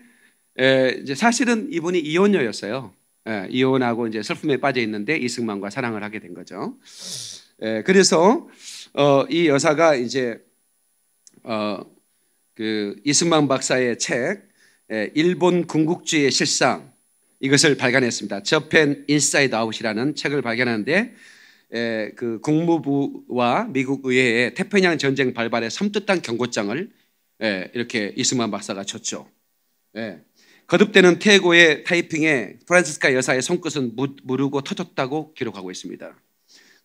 에, 이제 사실은 이분이 이혼녀였어요. 에, 이혼하고 이제 슬픔에 빠져 있는데 이승만과 사랑을 하게 된 거죠. 에, 그래서 어, 이 여사가 이제 어, 그 이승만 박사의 책 에, 일본 군국주의 실상 이것을 발견했습니다 저펜 인사이드 아웃이라는 책을 발견하는데 에, 예, 그 국무부와 미국 의회에 태평양 전쟁 발발에 섬뜩한 경고장을 에, 예, 이렇게 이승만 박사가 쳤죠. 에, 예. 거듭되는 태고의 타이핑에 프란치스카 여사의 손끝은 무, 르고 터졌다고 기록하고 있습니다.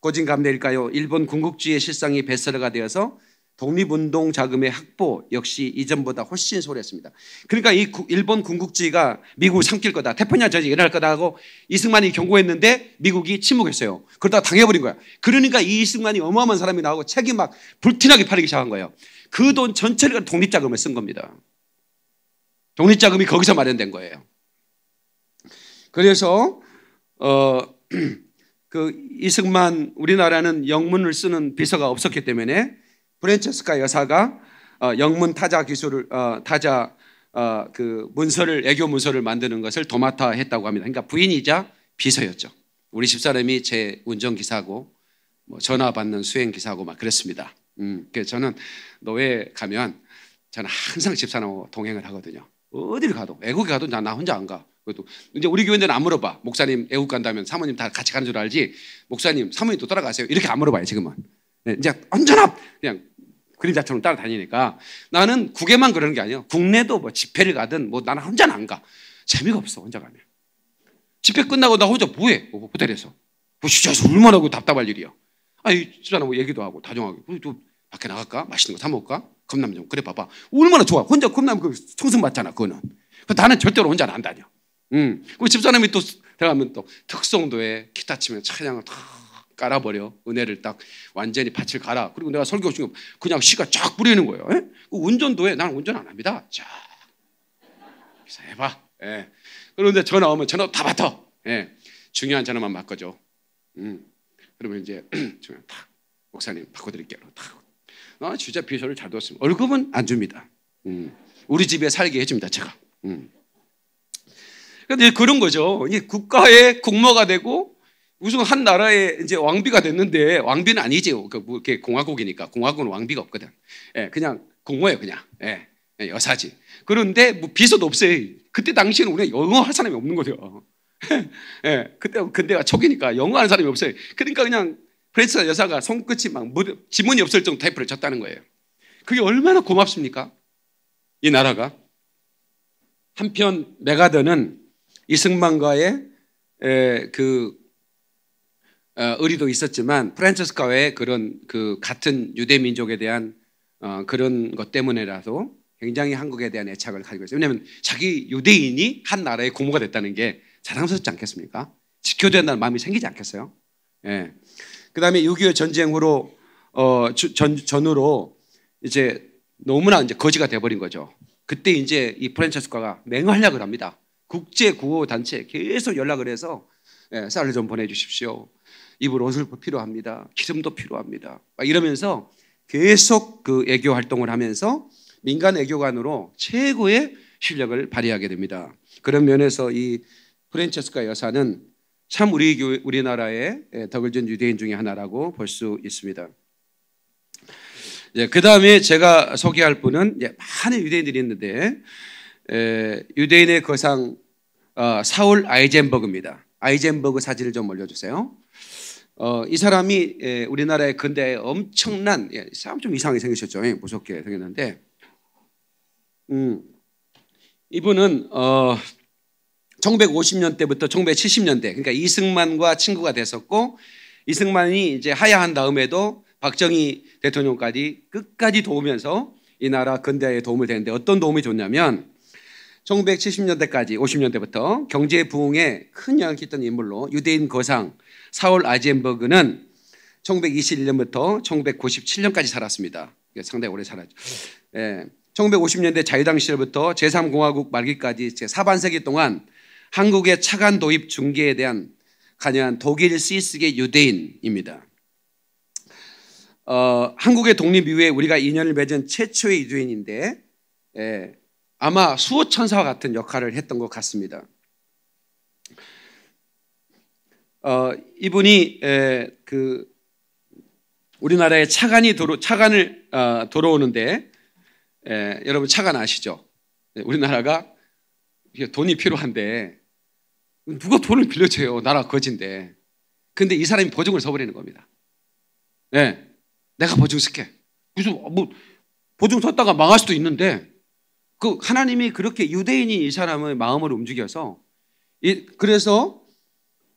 고진감대일까요? 일본 군국주의 실상이 베스트가 되어서 독립운동 자금의 확보 역시 이전보다 훨씬 소홀했습니다. 그러니까 이 구, 일본 군국주의가 미국을 삼킬 거다. 태평양 전쟁이 일어날 거다고 하 이승만이 경고했는데 미국이 침묵했어요. 그러다가 당해버린 거야. 그러니까 이 이승만이 어마어마한 사람이 나오고 책이 막 불티나게 팔리기 시작한 거예요. 그 돈 전체를 독립자금을 쓴 겁니다. 독립자금이 거기서 마련된 거예요. 그래서 어, 그 이승만 우리나라는 영문을 쓰는 비서가 없었기 때문에 프랜체스카 여사가 어, 영문 타자 기술을 어, 타자 어, 그 문서를 애교 문서를 만드는 것을 도맡아 했다고 합니다. 그러니까 부인이자 비서였죠. 우리 집사람이 제 운전 기사고 뭐 전화 받는 수행 기사고 막 그랬습니다. 음, 그래서 저는 노예 가면 저는 항상 집사람하고 동행을 하거든요. 어딜 가도 애국에 가도 나, 혼자 안 가. 그래도 이제 우리 교인들은 안 물어봐. 목사님 애국 간다면 사모님 다 같이 가는 줄 알지. 목사님 사모님 또 따라가세요. 이렇게 안 물어봐요 지금은. 네, 이제 언제나 그냥 그림자처럼 따라다니니까 나는 국외만 그러는 게 아니에요. 국내도 뭐 집회를 가든 뭐 나는 혼자 안 가. 재미가 없어 혼자 가면. 집회 끝나고 나 혼자 뭐해? 뭐 호텔에서. 뭐 진짜 얼마나 그 답답할 일이야. 아이 집사람 뭐 얘기도 하고 다정하게. 또 밖에 나갈까? 맛있는 거 사 먹을까? 금남 좀. 그래 봐봐. 얼마나 좋아. 혼자 금남 그 청승 맞잖아 그거는. 나는 절대로 혼자 안 다녀. 음. 그 집사람이 또 들어가면 또 특성도에 기타 치면 차량을 다 깔아버려. 은혜를 딱 완전히 밭을 갈아. 그리고 내가 설교 중에 그냥 씨가 쫙 뿌리는 거예요. 예? 그운전도 해. 나는 운전 안 합니다. 쫙. 그래서 해봐. 예. 그런데 전화 오면 전화 다 받아. 예. 중요한 전화만 바꿔줘. 음. 그러면 이제 중요한 탁 목사님 바꿔드릴게요. 탁. 아, 진짜 비서를 잘 뒀습니다. 월급은 안 줍니다. 음. 우리 집에 살게 해줍니다. 제가. 음. 근데 그런 거죠. 이 국가의 국모가 되고 우선 한 나라의 이제 왕비가 됐는데 왕비는 아니죠. 그 뭐 이렇게 공화국이니까 공화국은 왕비가 없거든. 예, 그냥 공모예요, 그냥. 예, 예, 여사지. 그런데 뭐 비서도 없어요. 그때 당시에는 우리가 영어 할 사람이 없는 거죠. 예, 그때 근데가 초기니까 영어 하는 사람이 없어요. 그러니까 그냥 프렌스 여사가 손끝이 막 뭐 지문이 없을 정도 테이프를 쳤다는 거예요. 그게 얼마나 고맙습니까? 이 나라가. 한편 메가더는 이승만과의 에, 그 어, 의리도 있었지만 프란체스카의 그런 그 같은 유대 민족에 대한 어, 그런 것 때문에라도 굉장히 한국에 대한 애착을 가지고 있어요. 왜냐하면 자기 유대인이 한 나라의 고모가 됐다는 게 자랑스럽지 않겠습니까? 지켜줘야 한다는 마음이 생기지 않겠어요? 예. 그 다음에 6.25 전쟁 으로 어, 전, 전후로 이제 너무나 이제 거지가 돼버린 거죠. 그때 이제 이 프랜차스과가 맹활약을 합니다. 국제 구호단체 계속 연락을 해서 예, 쌀을 좀 보내주십시오. 입을 옷을 필요합니다. 기름도 필요합니다. 막 이러면서 계속 그 애교 활동을 하면서 민간 애교관으로 최고의 실력을 발휘하게 됩니다. 그런 면에서 이 프랜체스카 여사는 참 우리 우리나라의 예, 덕을 준 유대인 중의 하나라고 볼 수 있습니다. 예, 그 다음에 제가 소개할 분은 예, 많은 유대인들이 있는데 예, 유대인의 거상 어, 사울 아이젠버그입니다. 아이젠버그 사진을 좀 올려주세요. 어, 이 사람이 예, 우리나라의 근대에 엄청난 예, 사람 좀 이상하게 생기셨죠. 예, 무섭게 생겼는데 음, 이분은 어, 1950년대부터 1970년대 그러니까 이승만과 친구가 됐었고 이승만이 이제 하야한 다음에도 박정희 대통령까지 끝까지 도우면서 이 나라 근대에 도움을 되는데 어떤 도움이 좋냐면 1970년대까지 50년대부터 경제 부흥에 큰 영향을 끼던 인물로 유대인 거상 사울 아젠버그는 1921년부터 1997년까지 살았습니다. 상당히 오래 살았죠. 네. 예. 1950년대 자유당 시절부터 제3공화국 말기까지 제4반세기 동안 한국의 차관 도입 중계에 대한 관여한 독일 스위스계 유대인입니다. 어, 한국의 독립 이후에 우리가 인연을 맺은 최초의 유대인인데 예, 아마 수호 천사와 같은 역할을 했던 것 같습니다. 어, 이분이 에, 그 우리나라에 차관이 도로 차관을 어, 돌아오는데 에, 여러분 차관 아시죠? 네, 우리나라가 돈이 필요한데 누가 돈을 빌려줘요? 나라 거진데. 근데 이 사람이 보증을 서버리는 겁니다. 예, 내가 보증 쓸게. 무슨 뭐 보증 섰다가 망할 수도 있는데 그 하나님이 그렇게 유대인이이 사람의 마음을 움직여서 이, 그래서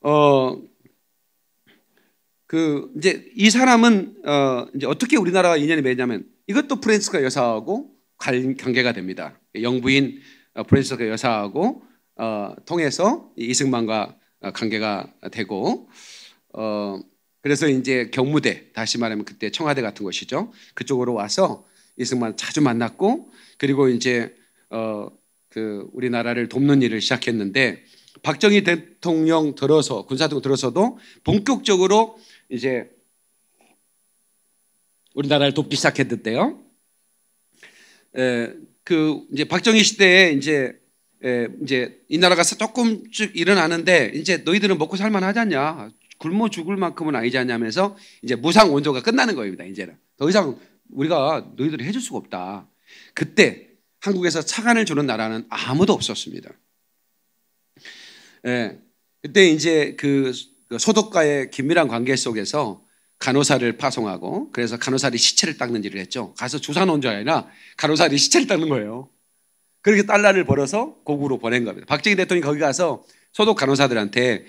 어 그 이제 이 사람은 어 이제 어떻게 우리나라와 인연이 맺냐면 이것도 프랜스가 여사하고 관계가 됩니다. 영부인 어, 프랜스가 여사하고 어, 통해서 이승만과 어, 관계가 되고 어, 그래서 이제 경무대 다시 말하면 그때 청와대 같은 것이죠. 그쪽으로 와서 이승만 자주 만났고 그리고 이제 어 그 우리나라를 돕는 일을 시작했는데 박정희 대통령 들어서 군사통령 들어서도 본격적으로 이제 우리나라를 돕기 시작했는데요. 에, 그 이제 박정희 시대에 이제 에, 이제 이 나라가 조금씩 일어나는데 이제 너희들은 먹고 살만하지 않냐? 굶어 죽을 만큼은 아니지 않냐면서 이제 무상 원조가 끝나는 겁니다. 이제는 더 이상 우리가 너희들이 해줄 수가 없다. 그때 한국에서 차관을 주는 나라는 아무도 없었습니다. 예, 그때 이제 그 소독과의 긴밀한 관계 속에서 간호사를 파송하고 그래서 간호사들이 시체를 닦는 일을 했죠. 가서 주사 놓은 줄 아니라 간호사들이 시체를 닦는 거예요. 그렇게 달러를 벌어서 고국로 보낸 겁니다. 박정희 대통령이 거기 가서 소독 간호사들한테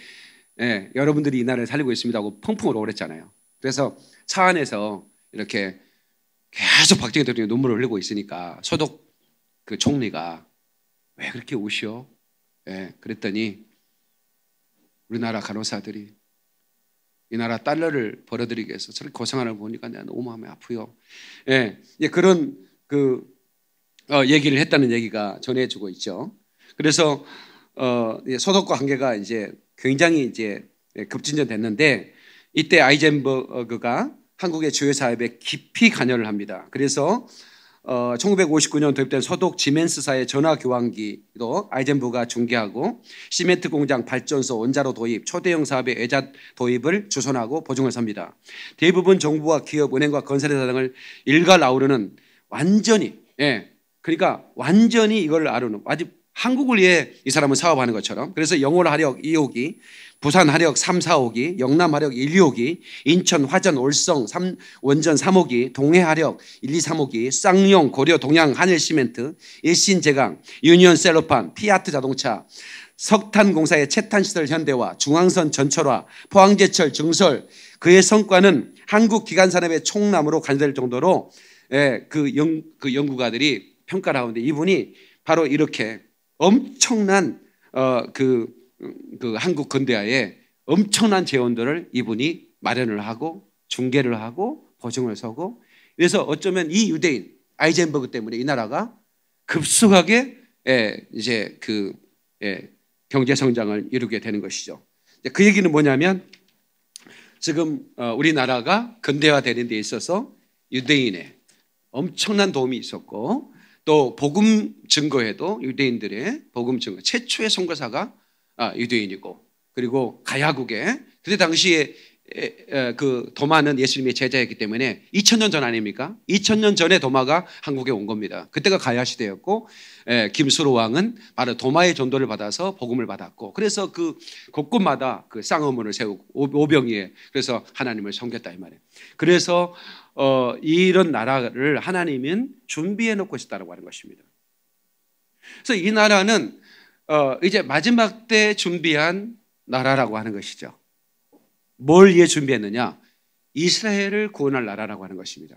예, 여러분들이 이 나라를 살리고 있습니다고 펑펑 울어 그랬잖아요. 그래서 차 안에서 이렇게 계속 박정희 대통령이 눈물을 흘리고 있으니까 소독 그 총리가 왜 그렇게 우시오? 예, 그랬더니 우리나라 간호사들이 이 나라 달러를 벌어들이기 위해서 저렇게 고생하는 걸 보니까 내가 너무 마음이 아프요. 예, 예 그런 그 어, 얘기를 했다는 얘기가 전해주고 있죠. 그래서 어, 소독과 관계가 이제 굉장히 이제 예, 급진전됐는데 이때 아이젠버그가 한국의 주요 사업에 깊이 관여를 합니다. 그래서 어, 1959년 도입된 서독 지멘스사의 전화 교환기도 아이젠부가 중개하고 시멘트 공장 발전소 원자로 도입 초대형 사업의 애자 도입을 주선하고 보증을 삽니다. 대부분 정부와 기업, 은행과 건설회사 등을 일괄 아우르는 완전히 예 그러니까 완전히 이걸 아루는 아직 한국을 위해 이 사람은 사업하는 것처럼 그래서 영월를 하려 이혹이 부산 하력 3, 4호기, 영남 하력 1, 2호기, 인천 화전 올성 3, 원전 3호기, 동해 하력 1, 2, 3호기, 쌍용 고려 동양 한일시멘트, 일신 제강, 유니온 셀로판, 피아트 자동차, 석탄공사의 채탄시설 현대화, 중앙선 전철화, 포항제철 증설, 그의 성과는 한국기간산업의총남으로 간될 정도로 예, 그, 연, 그 연구가들이 평가를 하는데 이분이 바로 이렇게 엄청난 어, 그그 한국 건대화에 엄청난 재원들을 이분이 마련을 하고 중계를 하고 보증을 서고 그래서 어쩌면 이 유대인 아이젠버그 때문에 이 나라가 급속하게 예, 이제 그 예, 경제 성장을 이루게 되는 것이죠. 그 얘기는 뭐냐면 지금 어, 우리나라가 근대화되는 데 있어서 유대인의 엄청난 도움이 있었고 또 복음 증거에도 유대인들의 복음 증거 최초의 선교사가 아, 유대인이고 그리고 가야국에 그때 당시에 그 도마는 예수님의 제자였기 때문에 2000년 전 아닙니까? 2000년 전에 도마가 한국에 온 겁니다. 그때가 가야 시대였고 김수로 왕은 바로 도마의 전도를 받아서 복음을 받았고 그래서 그 곳곳마다 그 쌍어문을 세우고 오병이에 그래서 하나님을 섬겼다 이 말이에요. 그래서 어, 이런 나라를 하나님은 준비해 놓고 있었다고 하는 것입니다. 그래서 이 나라는 어, 이제 마지막 때 준비한 나라라고 하는 것이죠. 뭘 위해 준비했느냐? 이스라엘을 구원할 나라라고 하는 것입니다.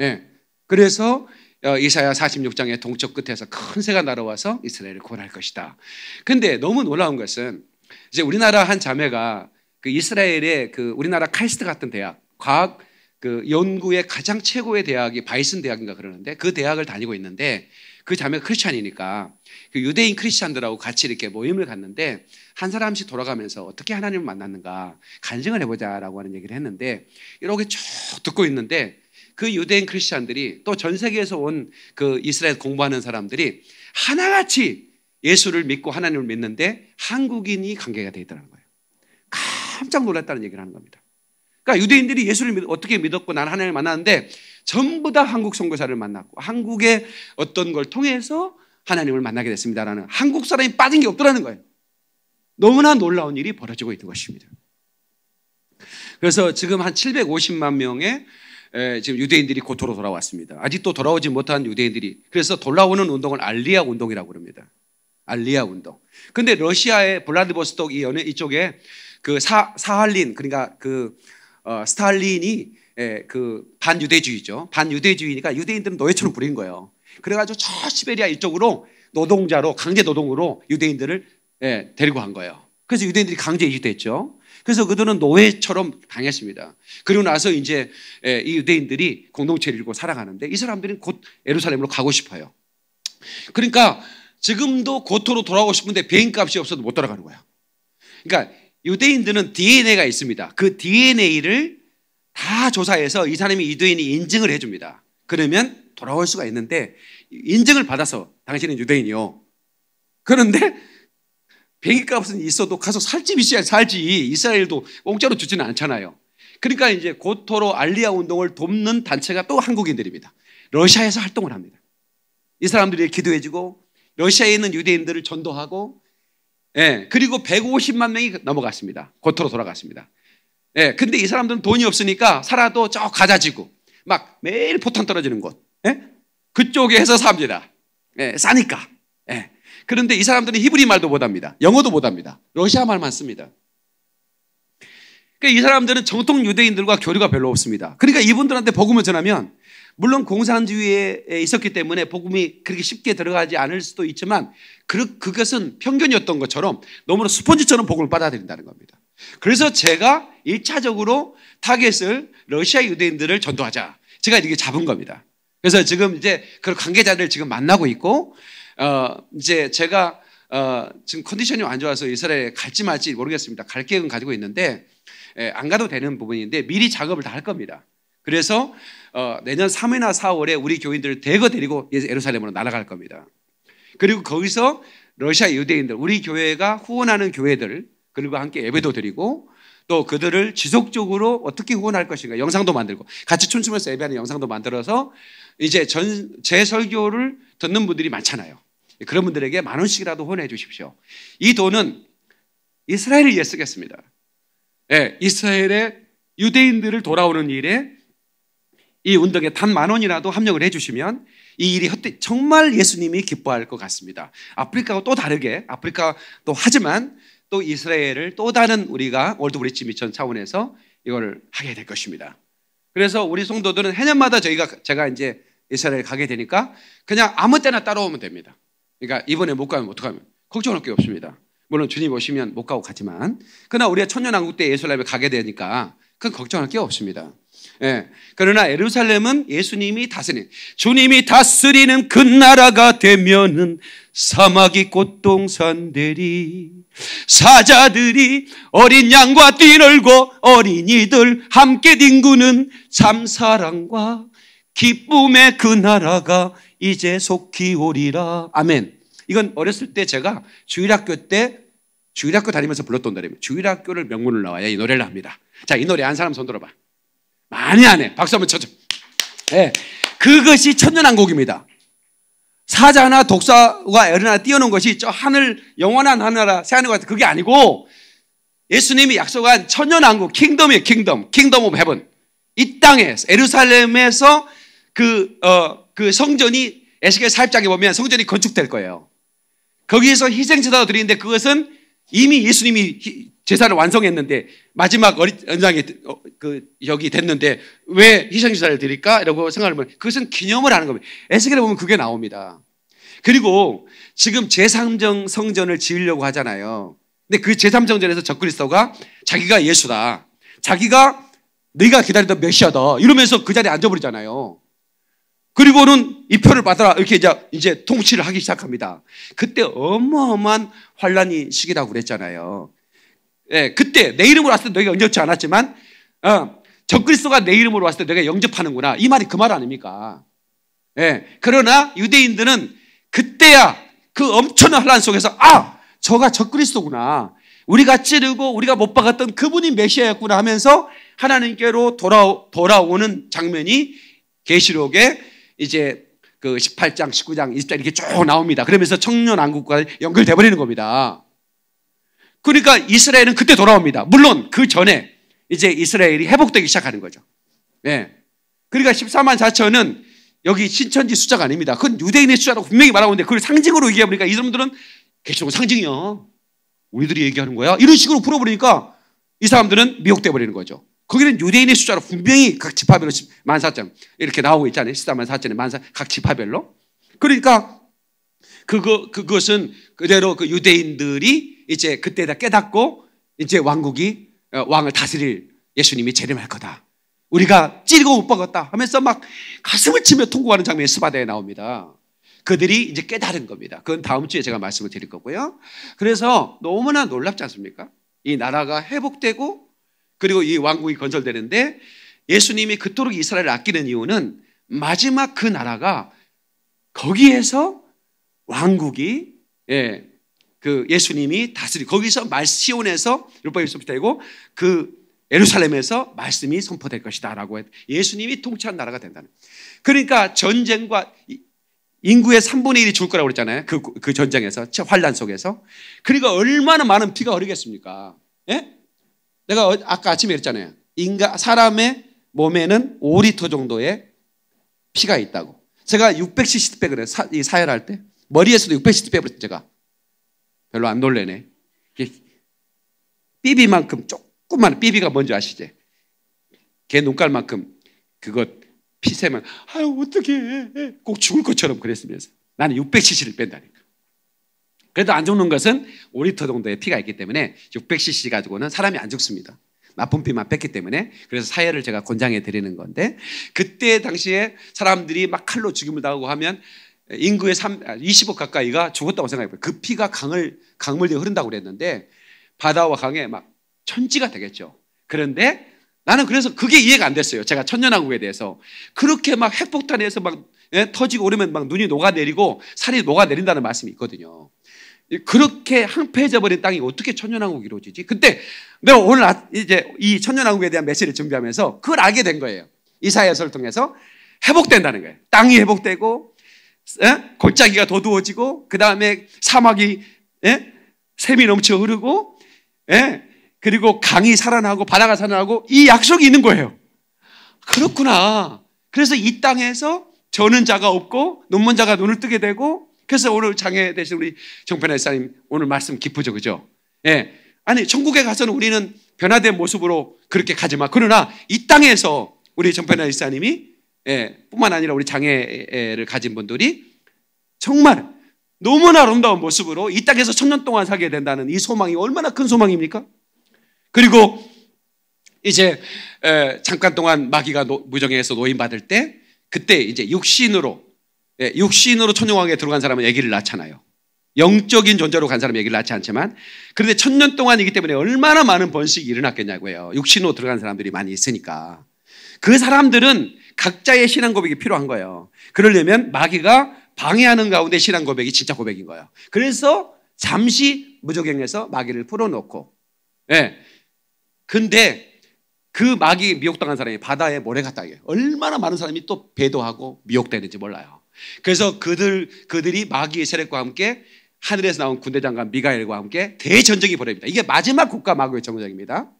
예. 그래서 어, 이사야 46장의 동쪽 끝에서 큰 새가 날아와서 이스라엘을 구원할 것이다. 근데 너무 놀라운 것은 이제 우리나라 한 자매가 그 이스라엘의 그 우리나라 카이스트 같은 대학, 과학 그 연구의 가장 최고의 대학이 바이슨 대학인가 그러는데 그 대학을 다니고 있는데 그 자매가 크리스찬이니까 그 유대인 크리스찬들하고 같이 이렇게 모임을 갔는데 한 사람씩 돌아가면서 어떻게 하나님을 만났는가 간증을 해보자라고 하는 얘기를 했는데 이렇게 쭉 듣고 있는데 그 유대인 크리스찬들이 또 전 세계에서 온 그 이스라엘 공부하는 사람들이 하나같이 예수를 믿고 하나님을 믿는데 한국인이 관계가 되어 있다는 거예요. 깜짝 놀랐다는 얘기를 하는 겁니다. 그러니까 유대인들이 예수를 믿, 어떻게 믿었고 나는 하나님을 만났는데 전부 다 한국 선교사를 만났고 한국의 어떤 걸 통해서 하나님을 만나게 됐습니다라는 한국 사람이 빠진 게 없더라는 거예요. 너무나 놀라운 일이 벌어지고 있는 것입니다. 그래서 지금 한 750만 명의 지금 유대인들이 고토로 돌아왔습니다. 아직도 돌아오지 못한 유대인들이 그래서 돌아오는 운동을 알리아 운동이라고 그니다 알리아 운동. 근데 러시아의 블라디보스톡 이 연해 이쪽에 그 사, 사할린 그러니까 그 어, 스탈린이 예, 그 반유대주의죠. 반유대주의니까 유대인들은 노예처럼 부린 거예요. 그래가지고 저 시베리아 이쪽으로 노동자로 강제 노동으로 유대인들을 예, 데리고 간 거예요. 그래서 유대인들이 강제 이주됐죠. 그래서 그들은 노예처럼 당했습니다. 그리고 나서 이제 예, 이 유대인들이 공동체를 이루고 살아가는데 이 사람들은 곧 예루살렘으로 가고 싶어요. 그러니까 지금도 고토로 돌아오고 싶은데 비행값이 없어도 못 돌아가는 거예요 그러니까 유대인들은 DNA가 있습니다. 그 DNA를 다 조사해서 이 사람이 유대인이 인증을 해줍니다. 그러면 돌아올 수가 있는데 인증을 받아서 당신은 유대인이요. 그런데 비행기값은 있어도 가서 살집 있어야 살지 이스라엘도 공짜로 주지는 않잖아요. 그러니까 이제 고토로 알리아 운동을 돕는 단체가 또 한국인들입니다. 러시아에서 활동을 합니다. 이 사람들이 기도해주고 러시아에 있는 유대인들을 전도하고 예, 그리고 150만 명이 넘어갔습니다. 고토로 돌아갔습니다. 예, 근데 이 사람들은 돈이 없으니까 살아도 저 가자지고 막 매일 포탄 떨어지는 곳. 예? 그쪽에서 삽니다. 예, 싸니까. 예. 그런데 이 사람들은 히브리 말도 못합니다. 영어도 못합니다. 러시아 말만 씁니다. 그러니까 이 사람들은 정통 유대인들과 교류가 별로 없습니다. 그러니까 이분들한테 복음을 전하면 물론 공산주의에 있었기 때문에 복음이 그렇게 쉽게 들어가지 않을 수도 있지만 그, 그것은 편견이었던 것처럼 너무나 스펀지처럼 복음을 받아들인다는 겁니다. 그래서 제가 1차적으로 타겟을 러시아 유대인들을 전도하자. 제가 이렇게 잡은 겁니다. 그래서 지금 이제 그 관계자를 지금 만나고 있고, 어, 이제 제가, 어, 지금 컨디션이 안 좋아서 이스라엘에 갈지 말지 모르겠습니다. 갈 계획은 가지고 있는데, 예, 안 가도 되는 부분인데 미리 작업을 다 할 겁니다. 그래서, 어, 내년 3회나 4월에 우리 교인들을 대거 데리고 예루살렘으로 날아갈 겁니다. 그리고 거기서 러시아 유대인들, 우리 교회가 후원하는 교회들, 그들과 함께 예배도 드리고 또 그들을 지속적으로 어떻게 후원할 것인가 영상도 만들고 같이 춤추면서 예배하는 영상도 만들어서 이제 전제 설교를 듣는 분들이 많잖아요. 그런 분들에게 만 원씩이라도 후원해 주십시오. 이 돈은 이스라엘을 위해 쓰겠습니다. 예, 이스라엘의 유대인들을 돌아오는 일에 이 운동에 단 만 원이라도 합력을 해주시면 이 일이 헛되 정말 예수님이 기뻐할 것 같습니다. 아프리카와 또 다르게 아프리카도 하지만 또 이스라엘을 또 다른 우리가 월드브리지 미션 차원에서 이걸 하게 될 것입니다. 그래서 우리 성도들은 해년마다 저희가 제가 이제 이스라엘 가게 되니까 그냥 아무 때나 따라오면 됩니다. 그러니까 이번에 못 가면 어떡하면 걱정할 게 없습니다. 물론 주님 오시면 못 가고 가지만 그러나 우리가 천년왕국 때 예루살렘에 가게 되니까 그건 걱정할 게 없습니다. 예. 그러나 예루살렘은 예수님이 다스리는 주님이 다스리는 그 나라가 되면은 사막이 꽃동산 되리 사자들이 어린 양과 뛰놀고 어린이들 함께 뒹구는 참 사랑과 기쁨의 그 나라가 이제 속히 오리라 아멘 이건 어렸을 때 제가 주일학교 때 주일학교 다니면서 불렀던 노래입니다 주일학교를 명문을 나와야 이 노래를 합니다 자이 노래 한 사람 손 들어봐 많이 안해 박수 한번 쳐줘 네. 그것이 천년왕국입니다 사자나 독사가 에르나 뛰어놓은 것이 저 하늘 영원한 하늘나 새하늘과 같은 그게 아니고 예수님이 약속한 천년왕국 킹덤이에요 킹덤 킹덤 오브 헤븐 이 땅에 에루살렘에서 그, 어, 그 성전이 에스겔 살짝장에 보면 성전이 건축될 거예요 거기에서 희생제다 드리는데 그것은 이미 예수님이 제사를 완성했는데 마지막 어리, 연장이 어, 그 여기 됐는데 왜 희생 제사를 드릴까? 라고 생각하면 그것은 기념을 하는 겁니다. 에스겔에 보면 그게 나옵니다. 그리고 지금 제3정 성전을 지으려고 하잖아요. 근데 그 제3정전에서 적그리스도가 자기가 예수다. 자기가 네가 기다리던 메시아다. 이러면서 그 자리에 앉아버리잖아요. 그리고는 이 표를 받아라. 이렇게 이제, 이제 통치를 하기 시작합니다. 그때 어마어마한 환란이 시기라고 그랬잖아요. 예, 그때 내 이름으로 왔을 때 너희가 영접치 않았지만 어, 적그리스도가 내 이름으로 왔을 때 너희가 영접하는구나. 이 말이 그 말 아닙니까? 예, 그러나 유대인들은 그때야 그 엄청난 혼란 속에서 아! 저가 적그리스도구나. 우리가 찌르고 우리가 못 박았던 그분이 메시아였구나 하면서 하나님께로 돌아 돌아오는 장면이 계시록에 이제 그 18장, 19장, 20장 이렇게 쭉 나옵니다. 그러면서 청년 안국과 연결돼 버리는 겁니다. 그러니까 이스라엘은 그때 돌아옵니다. 물론 그 전에 이제 이스라엘이 회복되기 시작하는 거죠. 예. 그러니까 14만 4천은 여기 신천지 숫자가 아닙니다. 그건 유대인의 숫자라고 분명히 말하고 있는데 그걸 상징으로 얘기해보니까 이 사람들은 계속 상징이요 우리들이 얘기하는 거야. 이런 식으로 풀어버리니까 이 사람들은 미혹돼버리는 거죠. 거기는 유대인의 숫자로 분명히 각 지파별로 14,000 이렇게 나오고 있잖아요. 14만 4천에 14, 각 지파별로. 그러니까 그거, 그것은 그대로 그 유대인들이 이제 그때 다 깨닫고 이제 왕국이 어, 왕을 다스릴 예수님이 재림할 거다. 우리가 찌르고 못 박았다 하면서 막 가슴을 치며 통곡하는 장면이 스바다에 나옵니다. 그들이 이제 깨달은 겁니다. 그건 다음 주에 제가 말씀을 드릴 거고요. 그래서 너무나 놀랍지 않습니까? 이 나라가 회복되고 그리고 이 왕국이 건설되는데 예수님이 그토록 이스라엘을 아끼는 이유는 마지막 그 나라가 거기에서 왕국이 예, 그 예수님이 다스리 거기서 말시온에서 율법이 선포되고 그 예루살렘에서 말씀이 선포될 것이다라고 했. 예수님이 통치한 나라가 된다는. 그러니까 전쟁과 인구의 3분의 1이 죽을 거라고 그랬잖아요. 그, 그 전쟁에서 환란 속에서. 그러니까 얼마나 많은 피가 흐르겠습니까? 예? 내가 어, 아까 아침에 그랬잖아요. 인간 사람의 몸에는 5리터 정도의 피가 있다고. 제가 6 0 0 c c 백을 사, 사열할 때 머리에서도 600cm 빼버렸어, 제가. 별로 안 놀래네. 삐비만큼 조금만, 삐비가 뭔지 아시지? 개 눈깔만큼 그것피세면 아유, 어떡해. 꼭 죽을 것처럼 그랬으면서. 나는 600cc를 뺀다니까. 그래도 안 죽는 것은 5리터 정도의 피가 있기 때문에 600cc 가지고는 사람이 안 죽습니다. 나쁜 피만 뺐기 때문에 그래서 사회를 제가 권장해 드리는 건데 그때 당시에 사람들이 막 칼로 죽임을 당하고 하면 인구의 3, 20억 아, 가까이가 죽었다고 생각해요그 피가 강을, 강물들이 흐른다고 그랬는데 바다와 강에 막 천지가 되겠죠. 그런데 나는 그래서 그게 이해가 안 됐어요. 제가 천년왕국에 대해서. 그렇게 막 핵폭탄에서 막 예, 터지고 오르면 막 눈이 녹아내리고 살이 녹아내린다는 말씀이 있거든요. 그렇게 항폐해져 버린 땅이 어떻게 천년왕국이 이루어지지? 근데 내가 오늘 아, 이제 이 천년왕국에 대한 메시지를 준비하면서 그걸 알게 된 거예요. 이사야서를 통해서 회복된다는 거예요. 땅이 회복되고 에? 예? 골짜기가 더두어지고 그 다음에 사막이 에? 예? 샘이 넘쳐 흐르고 에? 예? 그리고 강이 살아나고 바다가 살아나고 이 약속이 있는 거예요. 그렇구나. 그래서 이 땅에서 저는 자가 없고 논문 자가 눈을 뜨게 되고 그래서 오늘 장애 되신 우리 정편아 사님 오늘 말씀 기쁘죠, 그죠? 예. 아니 천국에 가서는 우리는 변화된 모습으로 그렇게 가지만 그러나 이 땅에서 우리 정편아 사님이 예, 뿐만 아니라 우리 장애를 가진 분들이 정말 너무나 아름다운 모습으로 이 땅에서 천 년 동안 살게 된다는 이 소망이 얼마나 큰 소망입니까? 그리고 이제 잠깐 동안 마귀가 무정에서 노인받을 때 그때 이제 육신으로 예, 육신으로 천년왕에 들어간 사람은 얘기를 낳잖아요. 영적인 존재로 간 사람 얘기를 낳지 않지만 그런데 천 년 동안이기 때문에 얼마나 많은 번식이 일어났겠냐고요. 육신으로 들어간 사람들이 많이 있으니까. 그 사람들은 각자의 신앙 고백이 필요한 거예요. 그러려면 마귀가 방해하는 가운데 신앙 고백이 진짜 고백인 거예요. 그래서 잠시 무조경에서 마귀를 풀어놓고, 예. 네. 근데 그 마귀 미혹당한 사람이 바다에 모래 갔다 해요. 얼마나 많은 사람이 또 배도하고 미혹되는지 몰라요. 그래서 그들 그들이 마귀의 세력과 함께 하늘에서 나온 군대장관 미가엘과 함께 대전쟁이 벌입니다. 이게 마지막 국가 마귀의 전쟁입니다.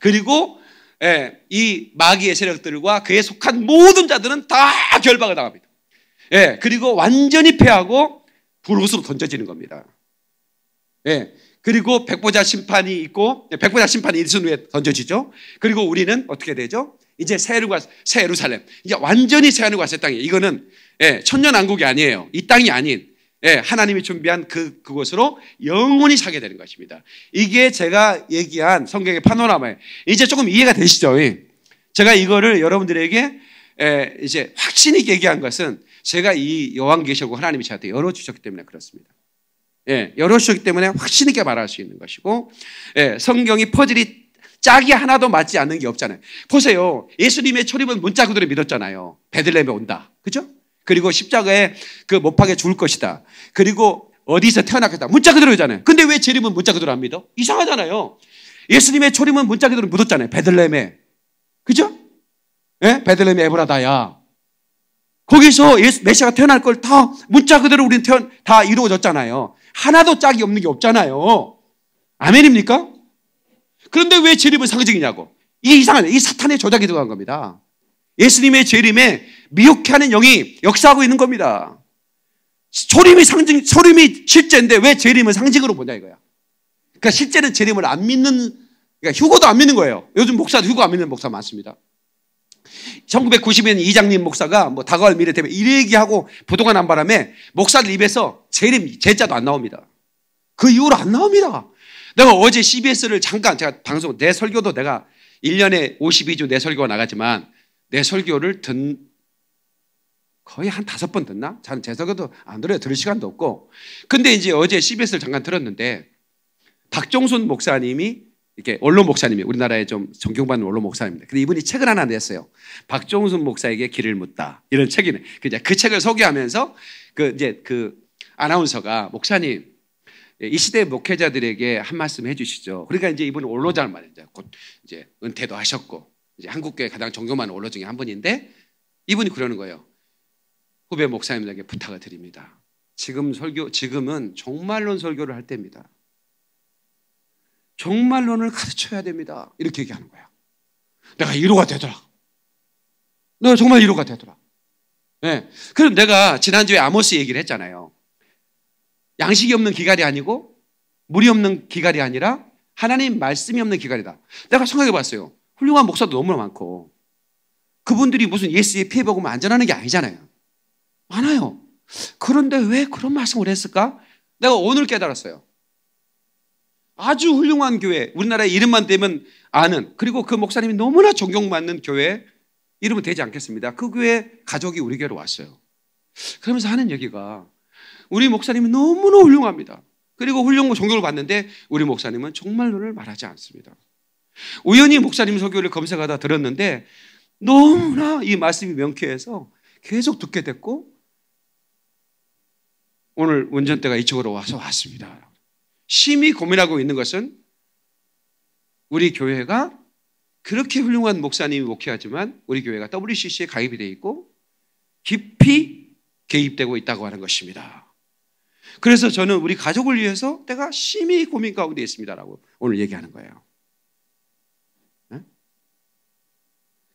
그리고 예, 이 마귀의 세력들과 그에 속한 모든 자들은 다 결박을 당합니다. 예, 그리고 완전히 패하고 불웃으로 던져지는 겁니다. 예, 그리고 백보자 심판이 있고 예, 백보자 심판이 일순 후에 던져지죠. 그리고 우리는 어떻게 되죠? 이제 새 예루살렘, 이제 완전히 새 하늘과 새 땅이에요. 이거는 예, 천년 왕국이 아니에요. 이 땅이 아닌 예, 하나님이 준비한 그, 그곳으로 영원히 사게 되는 것입니다. 이게 제가 얘기한 성경의 파노라마에 이제 조금 이해가 되시죠? 예. 제가 이거를 여러분들에게 예, 이제 확신이 얘기한 것은 제가 이 요한계시록 하나님이 저한테 열어주셨기 때문에 그렇습니다. 예, 열어주셨기 때문에 확신 있게 말할 수 있는 것이고, 예, 성경이 퍼즐이 짝이 하나도 맞지 않는 게 없잖아요. 보세요. 예수님의 초림은 문자 그대로 믿었잖아요. 베들레에 온다. 그죠? 그리고 십자가에 그 못하게 죽을 것이다. 그리고 어디서 태어났겠다. 문자 그대로잖아요. 근데 왜 재림은 문자 그대로 안 믿어? 이상하잖아요. 예수님의 초림은 문자 그대로 묻었잖아요. 베들레헴에. 그죠? 예? 베들레헴 에브라다야. 거기서 예수, 메시아가 태어날 걸 다 문자 그대로 우린 태어, 다 이루어졌잖아요. 하나도 짝이 없는 게 없잖아요. 아멘입니까? 그런데 왜 재림은 상징이냐고. 이게 이상하네. 이 사탄의 조작이 들어간 겁니다. 예수님의 재림에 미혹해 하는 영이 역사하고 있는 겁니다. 소림이 상징, 소림이 실제인데 왜 재림을 상징으로 보냐 이거야. 그러니까 실제는 재림을 안 믿는, 그러니까 휴고도 안 믿는 거예요. 요즘 목사 휴고 안 믿는 목사 많습니다. 1990년 이장님 목사가 뭐 다가올 미래 때문에 일 얘기하고 부동안 한 바람에 목사들 입에서 재림, 제자도 안 나옵니다. 그 이후로 안 나옵니다. 내가 어제 CBS를 잠깐 제가 방송 내 설교도 내가 1년에 52주 내 설교가 나가지만 내 설교를 듣, 거의 한 다섯 번 듣나? 저는 재석에도 안 들어요. 들을 시간도 없고. 근데 이제 어제 CBS를 잠깐 들었는데 박종순 목사님이 이렇게 언론 목사님이 우리나라에 좀 존경받는 언론 목사입니다. 근데 이분이 책을 하나 냈어요. 박종순 목사에게 길을 묻다. 이런 책이네. 그, 그 책을 소개하면서 그 이제 그 아나운서가 목사님 이 시대 목회자들에게 한 말씀 해주시죠. 그러니까 이제 이분은 원로자를 말이죠. 곧 이제 은퇴도 하셨고 이제 한국교회 가장 존경받는 원로 중에 한 분인데 이분이 그러는 거예요. 후배 목사님들에게 부탁을 드립니다. 지금 설교 지금은 정말론 설교를 할 때입니다. 정말론을 가르쳐야 됩니다. 이렇게 얘기하는 거야. 내가 1호가 되더라. 내가 정말 1호가 되더라. 네. 그럼 내가 지난주에 아모스 얘기를 했잖아요. 양식이 없는 기갈이 아니고 물이 없는 기갈이 아니라 하나님 말씀이 없는 기갈이다. 내가 생각해 봤어요. 훌륭한 목사도 너무나 많고 그분들이 무슨 예수의 피해 보고 뭐 안전하는 게 아니잖아요. 많아요. 그런데 왜 그런 말씀을 했을까? 내가 오늘 깨달았어요. 아주 훌륭한 교회, 우리나라에 이름만 되면 아는, 그리고 그 목사님이 너무나 존경받는 교회, 이름은 되지 않겠습니다. 그 교회 가족이 우리 교회로 왔어요. 그러면서 하는 얘기가, 우리 목사님이 너무나 훌륭합니다. 그리고 훌륭한 종교를 봤는데 우리 목사님은 정말로를 말하지 않습니다. 우연히 목사님 소교를 검색하다 들었는데, 너무나 이 말씀이 명쾌해서 계속 듣게 됐고, 오늘 운전대가 이쪽으로 와서 왔습니다. 심히 고민하고 있는 것은 우리 교회가 그렇게 훌륭한 목사님이 목회하지만 우리 교회가 WCC에 가입이 돼 있고 깊이 개입되고 있다고 하는 것입니다. 그래서 저는 우리 가족을 위해서 내가 심히 고민 가운데 있습니다라고 오늘 얘기하는 거예요. 네?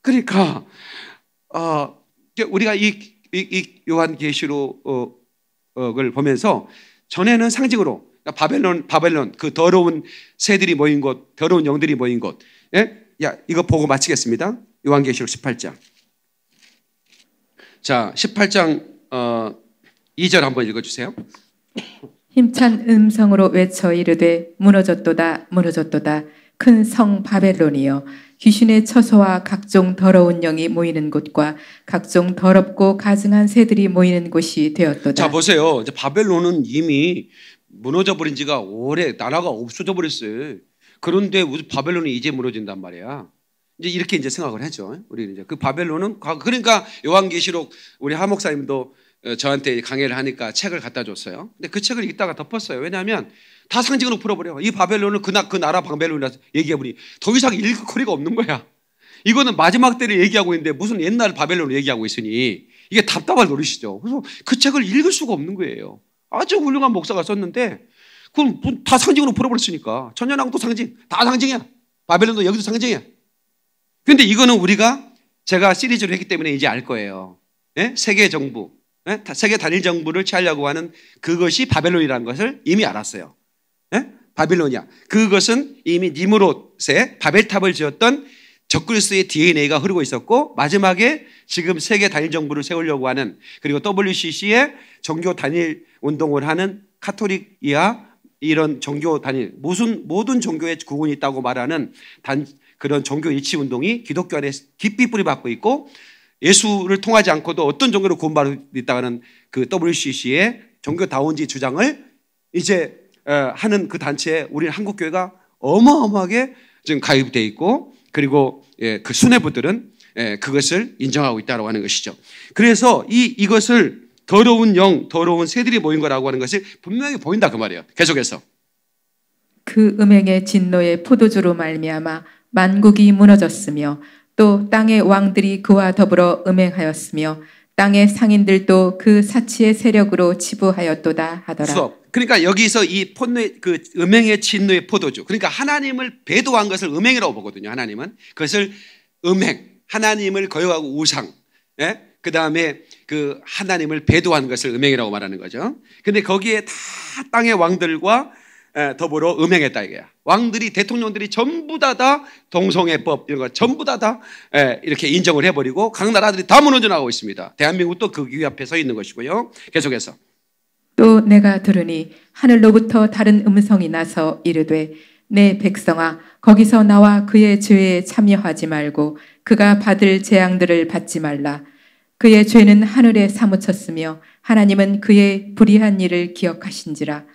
그러니까 어, 우리가 이, 이, 이 요한계시로 어, 기록을 보면서 전에는 상징으로 그러니까 바벨론 바벨론 그 더러운 새들이 모인 곳, 더러운 영들이 모인 곳. 예? 야, 이거 보고 마치겠습니다. 요한계시록 18장. 자, 18장 어 2절 한번 읽어 주세요. 힘찬 음성으로 외쳐 이르되 무너졌도다 무너졌도다 큰성 바벨론이여 귀신의 처소와 각종 더러운 영이 모이는 곳과 각종 더럽고 가증한 새들이 모이는 곳이 되었도다. 자 보세요. 이제 바벨론은 이미 무너져 버린 지가 오래 나라가 없어져 버렸어요. 그런데 바벨론이 이제 무너진단 말이야. 이제 이렇게 이제 생각을 하죠. 우리 이제 그 바벨론은 그러니까 요한계시록 우리 하목사님도 어, 저한테 강의를 하니까 책을 갖다 줬어요. 근데 그 책을 읽다가 덮었어요. 왜냐하면 다 상징으로 풀어버려. 이 바벨론을 그, 나, 그 나라 바벨론이라 서얘기해보니더 이상 읽을 거리가 없는 거야. 이거는 마지막 때를 얘기하고 있는데 무슨 옛날 바벨론을 얘기하고 있으니 이게 답답할 노릇이죠. 그래서 그 책을 읽을 수가 없는 거예요. 아주 훌륭한 목사가 썼는데 그건 뭐 다 상징으로 풀어버렸으니까. 천년왕도 상징. 다 상징이야. 바벨론도 여기도 상징이야. 근데 이거는 우리가 제가 시리즈를 했기 때문에 이제 알 거예요. 예? 세계 정부, 예? 세계 단일 정부를 취하려고 하는 그것이 바벨론이라는 것을 이미 알았어요. 바빌로니아. 그것은 이미 니무롯의 바벨탑을 지었던 적그리스의 DNA가 흐르고 있었고 마지막에 지금 세계 단일 정부를 세우려고 하는 그리고 WCC의 종교 단일 운동을 하는 카톨릭이야 이런 종교 단일 무슨 모든 종교의 구분이 있다고 말하는 단 그런 종교 일치 운동이 기독교 안에 깊이 뿌리박고 있고 예수를 통하지 않고도 어떤 종교로 구원받을수 있다는 그 WCC의 종교다운지 주장을 이제 예, 하는 그 단체에 우리 한국 교회가 어마어마하게 지금 가입돼 있고 그리고 예, 그 수뇌부들은 예, 그것을 인정하고 있다고 하는 것이죠. 그래서 이 이것을 더러운 영, 더러운 새들이 모인 거라고 하는 것이 분명히 보인다 그 말이에요. 계속해서 그 음행의 진노의 포도주로 말미암아 만국이 무너졌으며 또 땅의 왕들이 그와 더불어 음행하였으며 땅의 상인들도 그 사치의 세력으로 치부하였도다 하더라. 수업. 그러니까 여기서 이포의그 음행의 진노의 포도주. 그러니까 하나님을 배도한 것을 음행이라고 보거든요. 하나님은 그것을 음행, 하나님을 거역하고 우상, 예? 그 다음에 그 하나님을 배도한 것을 음행이라고 말하는 거죠. 근데 거기에 다 땅의 왕들과 예, 더불어 음행했다 이거야. 왕들이 대통령들이 전부 다 다 동성애법 이런 거 전부 다다 다 예, 이렇게 인정을 해버리고 각 나라들이 다 무너져 나가고 있습니다. 대한민국도 그 위협에 서 있는 것이고요. 계속해서 또 내가 들으니 하늘로부터 다른 음성이 나서 이르되 내 백성아 거기서 나와 그의 죄에 참여하지 말고 그가 받을 재앙들을 받지 말라 그의 죄는 하늘에 사무쳤으며 하나님은 그의 불의한 일을 기억하신지라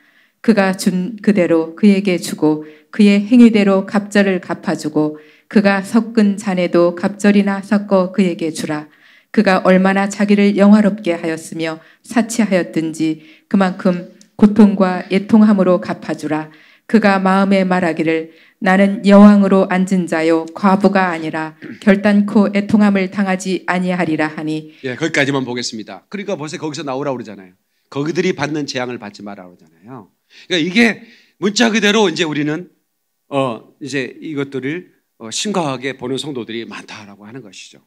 그가 준 그대로 그에게 주고 그의 행위대로 갑절을 갚아주고 그가 섞은 잔에도 갑절이나 섞어 그에게 주라 그가 얼마나 자기를 영화롭게 하였으며 사치하였든지 그만큼 고통과 애통함으로 갚아주라. 그가 마음에 말하기를 나는 여왕으로 앉은 자요 과부가 아니라 결단코 애통함을 당하지 아니하리라 하니 예, 거기까지만 보겠습니다. 그러니까 벌써 거기서 나오라 그러잖아요. 거기들이 받는 재앙을 받지 말라 그러잖아요. 그러니까 이게 문자 그대로 이제 우리는 어 이제 이것들을 어 심각하게 보는 성도들이 많다라고 하는 것이죠.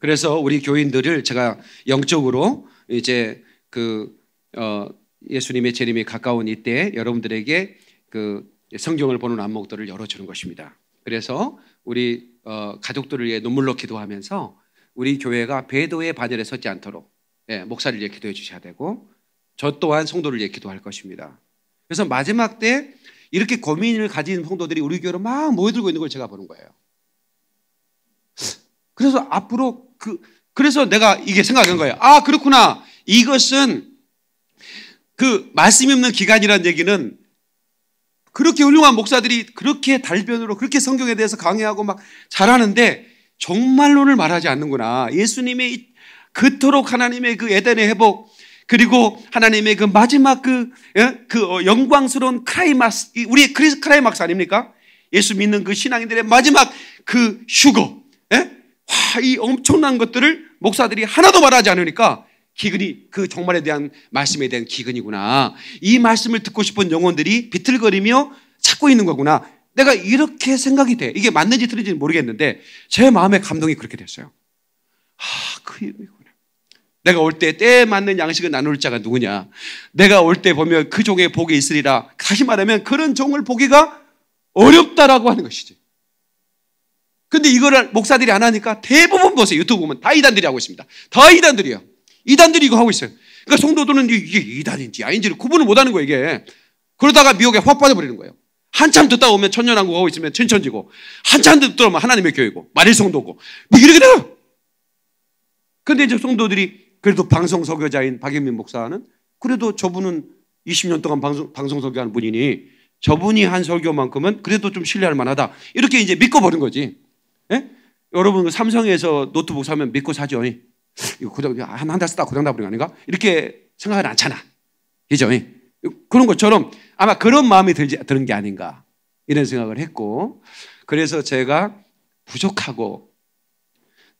그래서 우리 교인들을 제가 영적으로 이제 그 어, 예수님의 재림이 가까운 이때 여러분들에게 그 성경을 보는 안목들을 열어주는 것입니다. 그래서 우리 어, 가족들을 위해 눈물로 기도하면서 우리 교회가 배도의 바늘에 서지 않도록 예, 목사를 위해 기도해 주셔야 되고 저 또한 성도를 위해 기도할 것입니다. 그래서 마지막 때 이렇게 고민을 가진 성도들이 우리 교회로 막 모여들고 있는 걸 제가 보는 거예요. 그래서 앞으로 그, 그래서 내가 이게 생각한 거예요. 아, 그렇구나. 이것은 그 말씀이 없는 기간이라는 얘기는 그렇게 훌륭한 목사들이 그렇게 달변으로 그렇게 성경에 대해서 강의하고 막 잘하는데 정말로를 말하지 않는구나. 예수님의 그토록 하나님의 그 에덴의 회복 그리고 하나님의 그 마지막 그, 예? 그 어, 영광스러운 크라이마스 우리 크리스 크라이막스 아닙니까? 예수 믿는 그 신앙인들의 마지막 그 휴거 예? 와, 이 엄청난 것들을 목사들이 하나도 말하지 않으니까 기근이 그 정말에 대한 말씀에 대한 기근이구나. 이 말씀을 듣고 싶은 영혼들이 비틀거리며 찾고 있는 거구나. 내가 이렇게 생각이 돼. 이게 맞는지 틀린지는 모르겠는데 제 마음의 감동이 그렇게 됐어요. 아, 그 이유구나. 내가 올 때 때에 맞는 양식을 나눌 자가 누구냐. 내가 올 때 보면 그 종의 복이 있으리라. 다시 말하면 그런 종을 보기가 어렵다라고 하는 것이지. 근데 이거를 목사들이 안 하니까 대부분 보세요. 유튜브 보면 다 이단들이 하고 있습니다. 다이단들이요 이단들이 이거 하고 있어요. 그러니까 성도들은 이게 이단인지 아닌지를 구분을 못 하는 거예요, 이게. 그러다가 미혹에 확 빠져버리는 거예요. 한참 듣다 오면 천년왕국 하고 있으면 천천지고, 한참 듣다 오면 하나님의 교회고, 말일 성도고, 뭐 이렇게 돼요! 근데 이제 성도들이, 그래도 방송 서교자인 박영민 목사는, 그래도 저분은 20년 동안 방송, 방송 서교하는 분이니, 저분이 한 설교만큼은 그래도 좀 신뢰할 만하다. 이렇게 이제 믿고 버린 거지. 예? 여러분 삼성에서 노트북 사면 믿고 사죠. 예? 이거 고장 한한 달 쓰다 고장 나버린 거 아닌가? 이렇게 생각을 안 차나. 그죠? 예? 그런 것처럼 아마 그런 마음이 들지, 드는 게 아닌가 이런 생각을 했고 그래서 제가 부족하고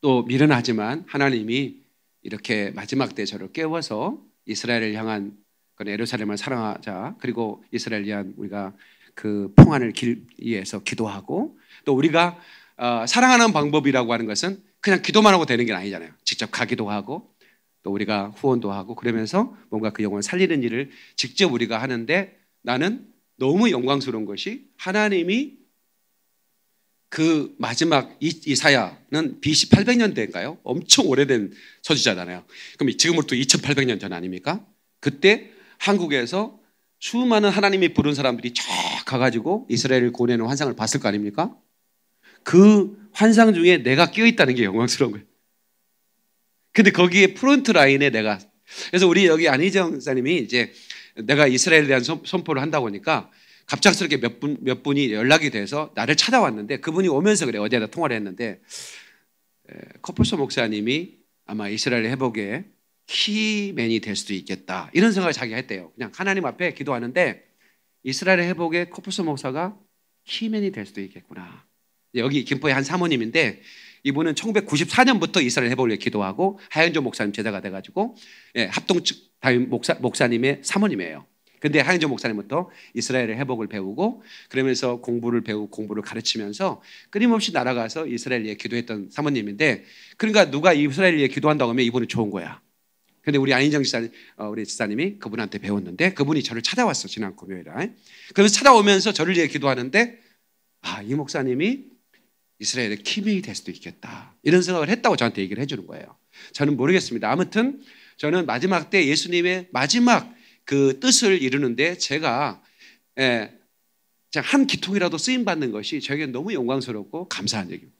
또 미련하지만 하나님이 이렇게 마지막 때 저를 깨워서 이스라엘을 향한 그런 루살렘을 사랑하자 그리고 이스라엘 위한 우리가 그 평안을 길 위해서 기도하고 또 우리가 어, 사랑하는 방법이라고 하는 것은 그냥 기도만 하고 되는 게 아니잖아요. 직접 가기도 하고 또 우리가 후원도 하고 그러면서 뭔가 그 영혼을 살리는 일을 직접 우리가 하는데 나는 너무 영광스러운 것이 하나님이 그 마지막 이사야는 BC 800년대인가요? 엄청 오래된 서지자잖아요. 그럼 지금으로부터 2800년 전 아닙니까? 그때 한국에서 수많은 하나님이 부른 사람들이 쫙 가가지고 이스라엘을 고내는 환상을 봤을 거 아닙니까? 그 환상 중에 내가 끼어 있다는 게 영광스러운 거예요. 근데 거기에 프론트 라인에 내가 그래서 우리 여기 안희정 사님이 이제 내가 이스라엘에 대한 선포를 한다고 하니까 갑작스럽게 몇 분, 몇 분이 연락이 돼서 나를 찾아왔는데 그분이 오면서 그래. 어제다 통화를 했는데 커플소 목사님이 아마 이스라엘 회복에 키맨이 될 수도 있겠다. 이런 생각을 자기가 했대요. 그냥 하나님 앞에 기도하는데 이스라엘 회복에 커플소 목사가 키맨이 될 수도 있겠구나. 여기 김포의 한 사모님인데 이분은 1994년부터 이사를 해보려 기도하고 하현조 목사님 제자가 돼가지고 예, 합동측 목사, 목사님의 사모님이에요. 근데 하현조 목사님부터 이스라엘의 회복을 배우고 그러면서 공부를 배우고 공부를 가르치면서 끊임없이 날아가서 이스라엘 에 기도했던 사모님인데 그러니까 누가 이스라엘 에 기도한다고 하면 이분은 좋은 거야. 근데 우리 안인정 지사님, 어, 우리 지사님이 그분한테 배웠는데 그분이 저를 찾아왔어 지난 금요일에. 그래서 찾아오면서 저를 위해 기도하는데 아, 이 목사님이 이스라엘의 킴이될 수도 있겠다. 이런 생각을 했다고 저한테 얘기를 해주는 거예요. 저는 모르겠습니다. 아무튼 저는 마지막 때 예수님의 마지막 그 뜻을 이루는데 제가 예, 한 기통이라도 쓰임 받는 것이 저에게 너무 영광스럽고 감사한 얘기입니다.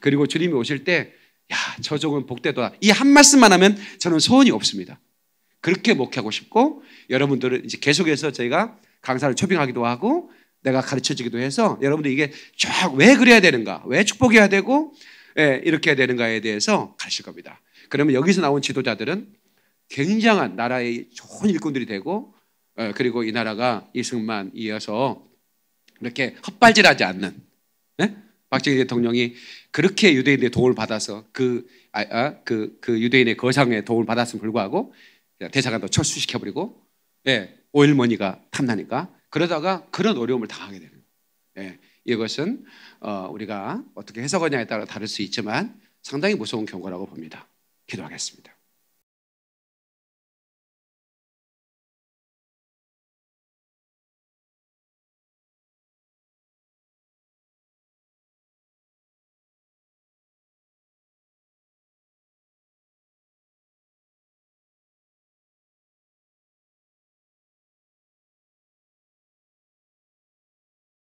그리고 주님이 오실 때, 야, 저 종은 복되도다. 이 한 말씀만 하면 저는 소원이 없습니다. 그렇게 목회하고 싶고, 여러분들은 이제 계속해서 저희가 강사를 초빙하기도 하고, 내가 가르쳐 주기도 해서 여러분들 이게 쫙 왜 그래야 되는가, 왜 축복해야 되고, 예, 이렇게 해야 되는가에 대해서 가르칠 겁니다. 그러면 여기서 나온 지도자들은 굉장한 나라의 좋은 일꾼들이 되고, 예, 그리고 이 나라가 이승만 이어서 이렇게 헛발질하지 않는, 예? 박정희 대통령이 그렇게 유대인의 도움을 받아서 그, 아, 아, 그, 그 유대인의 거상에 도움을 받았음 불구하고 대사관도 철수시켜버리고, 예, 오일머니가 탐나니까 그러다가 그런 어려움을 당하게 되는 거예요. 예, 이것은 어, 우리가 어떻게 해석하냐에 따라 다를 수 있지만 상당히 무서운 경고라고 봅니다. 기도하겠습니다.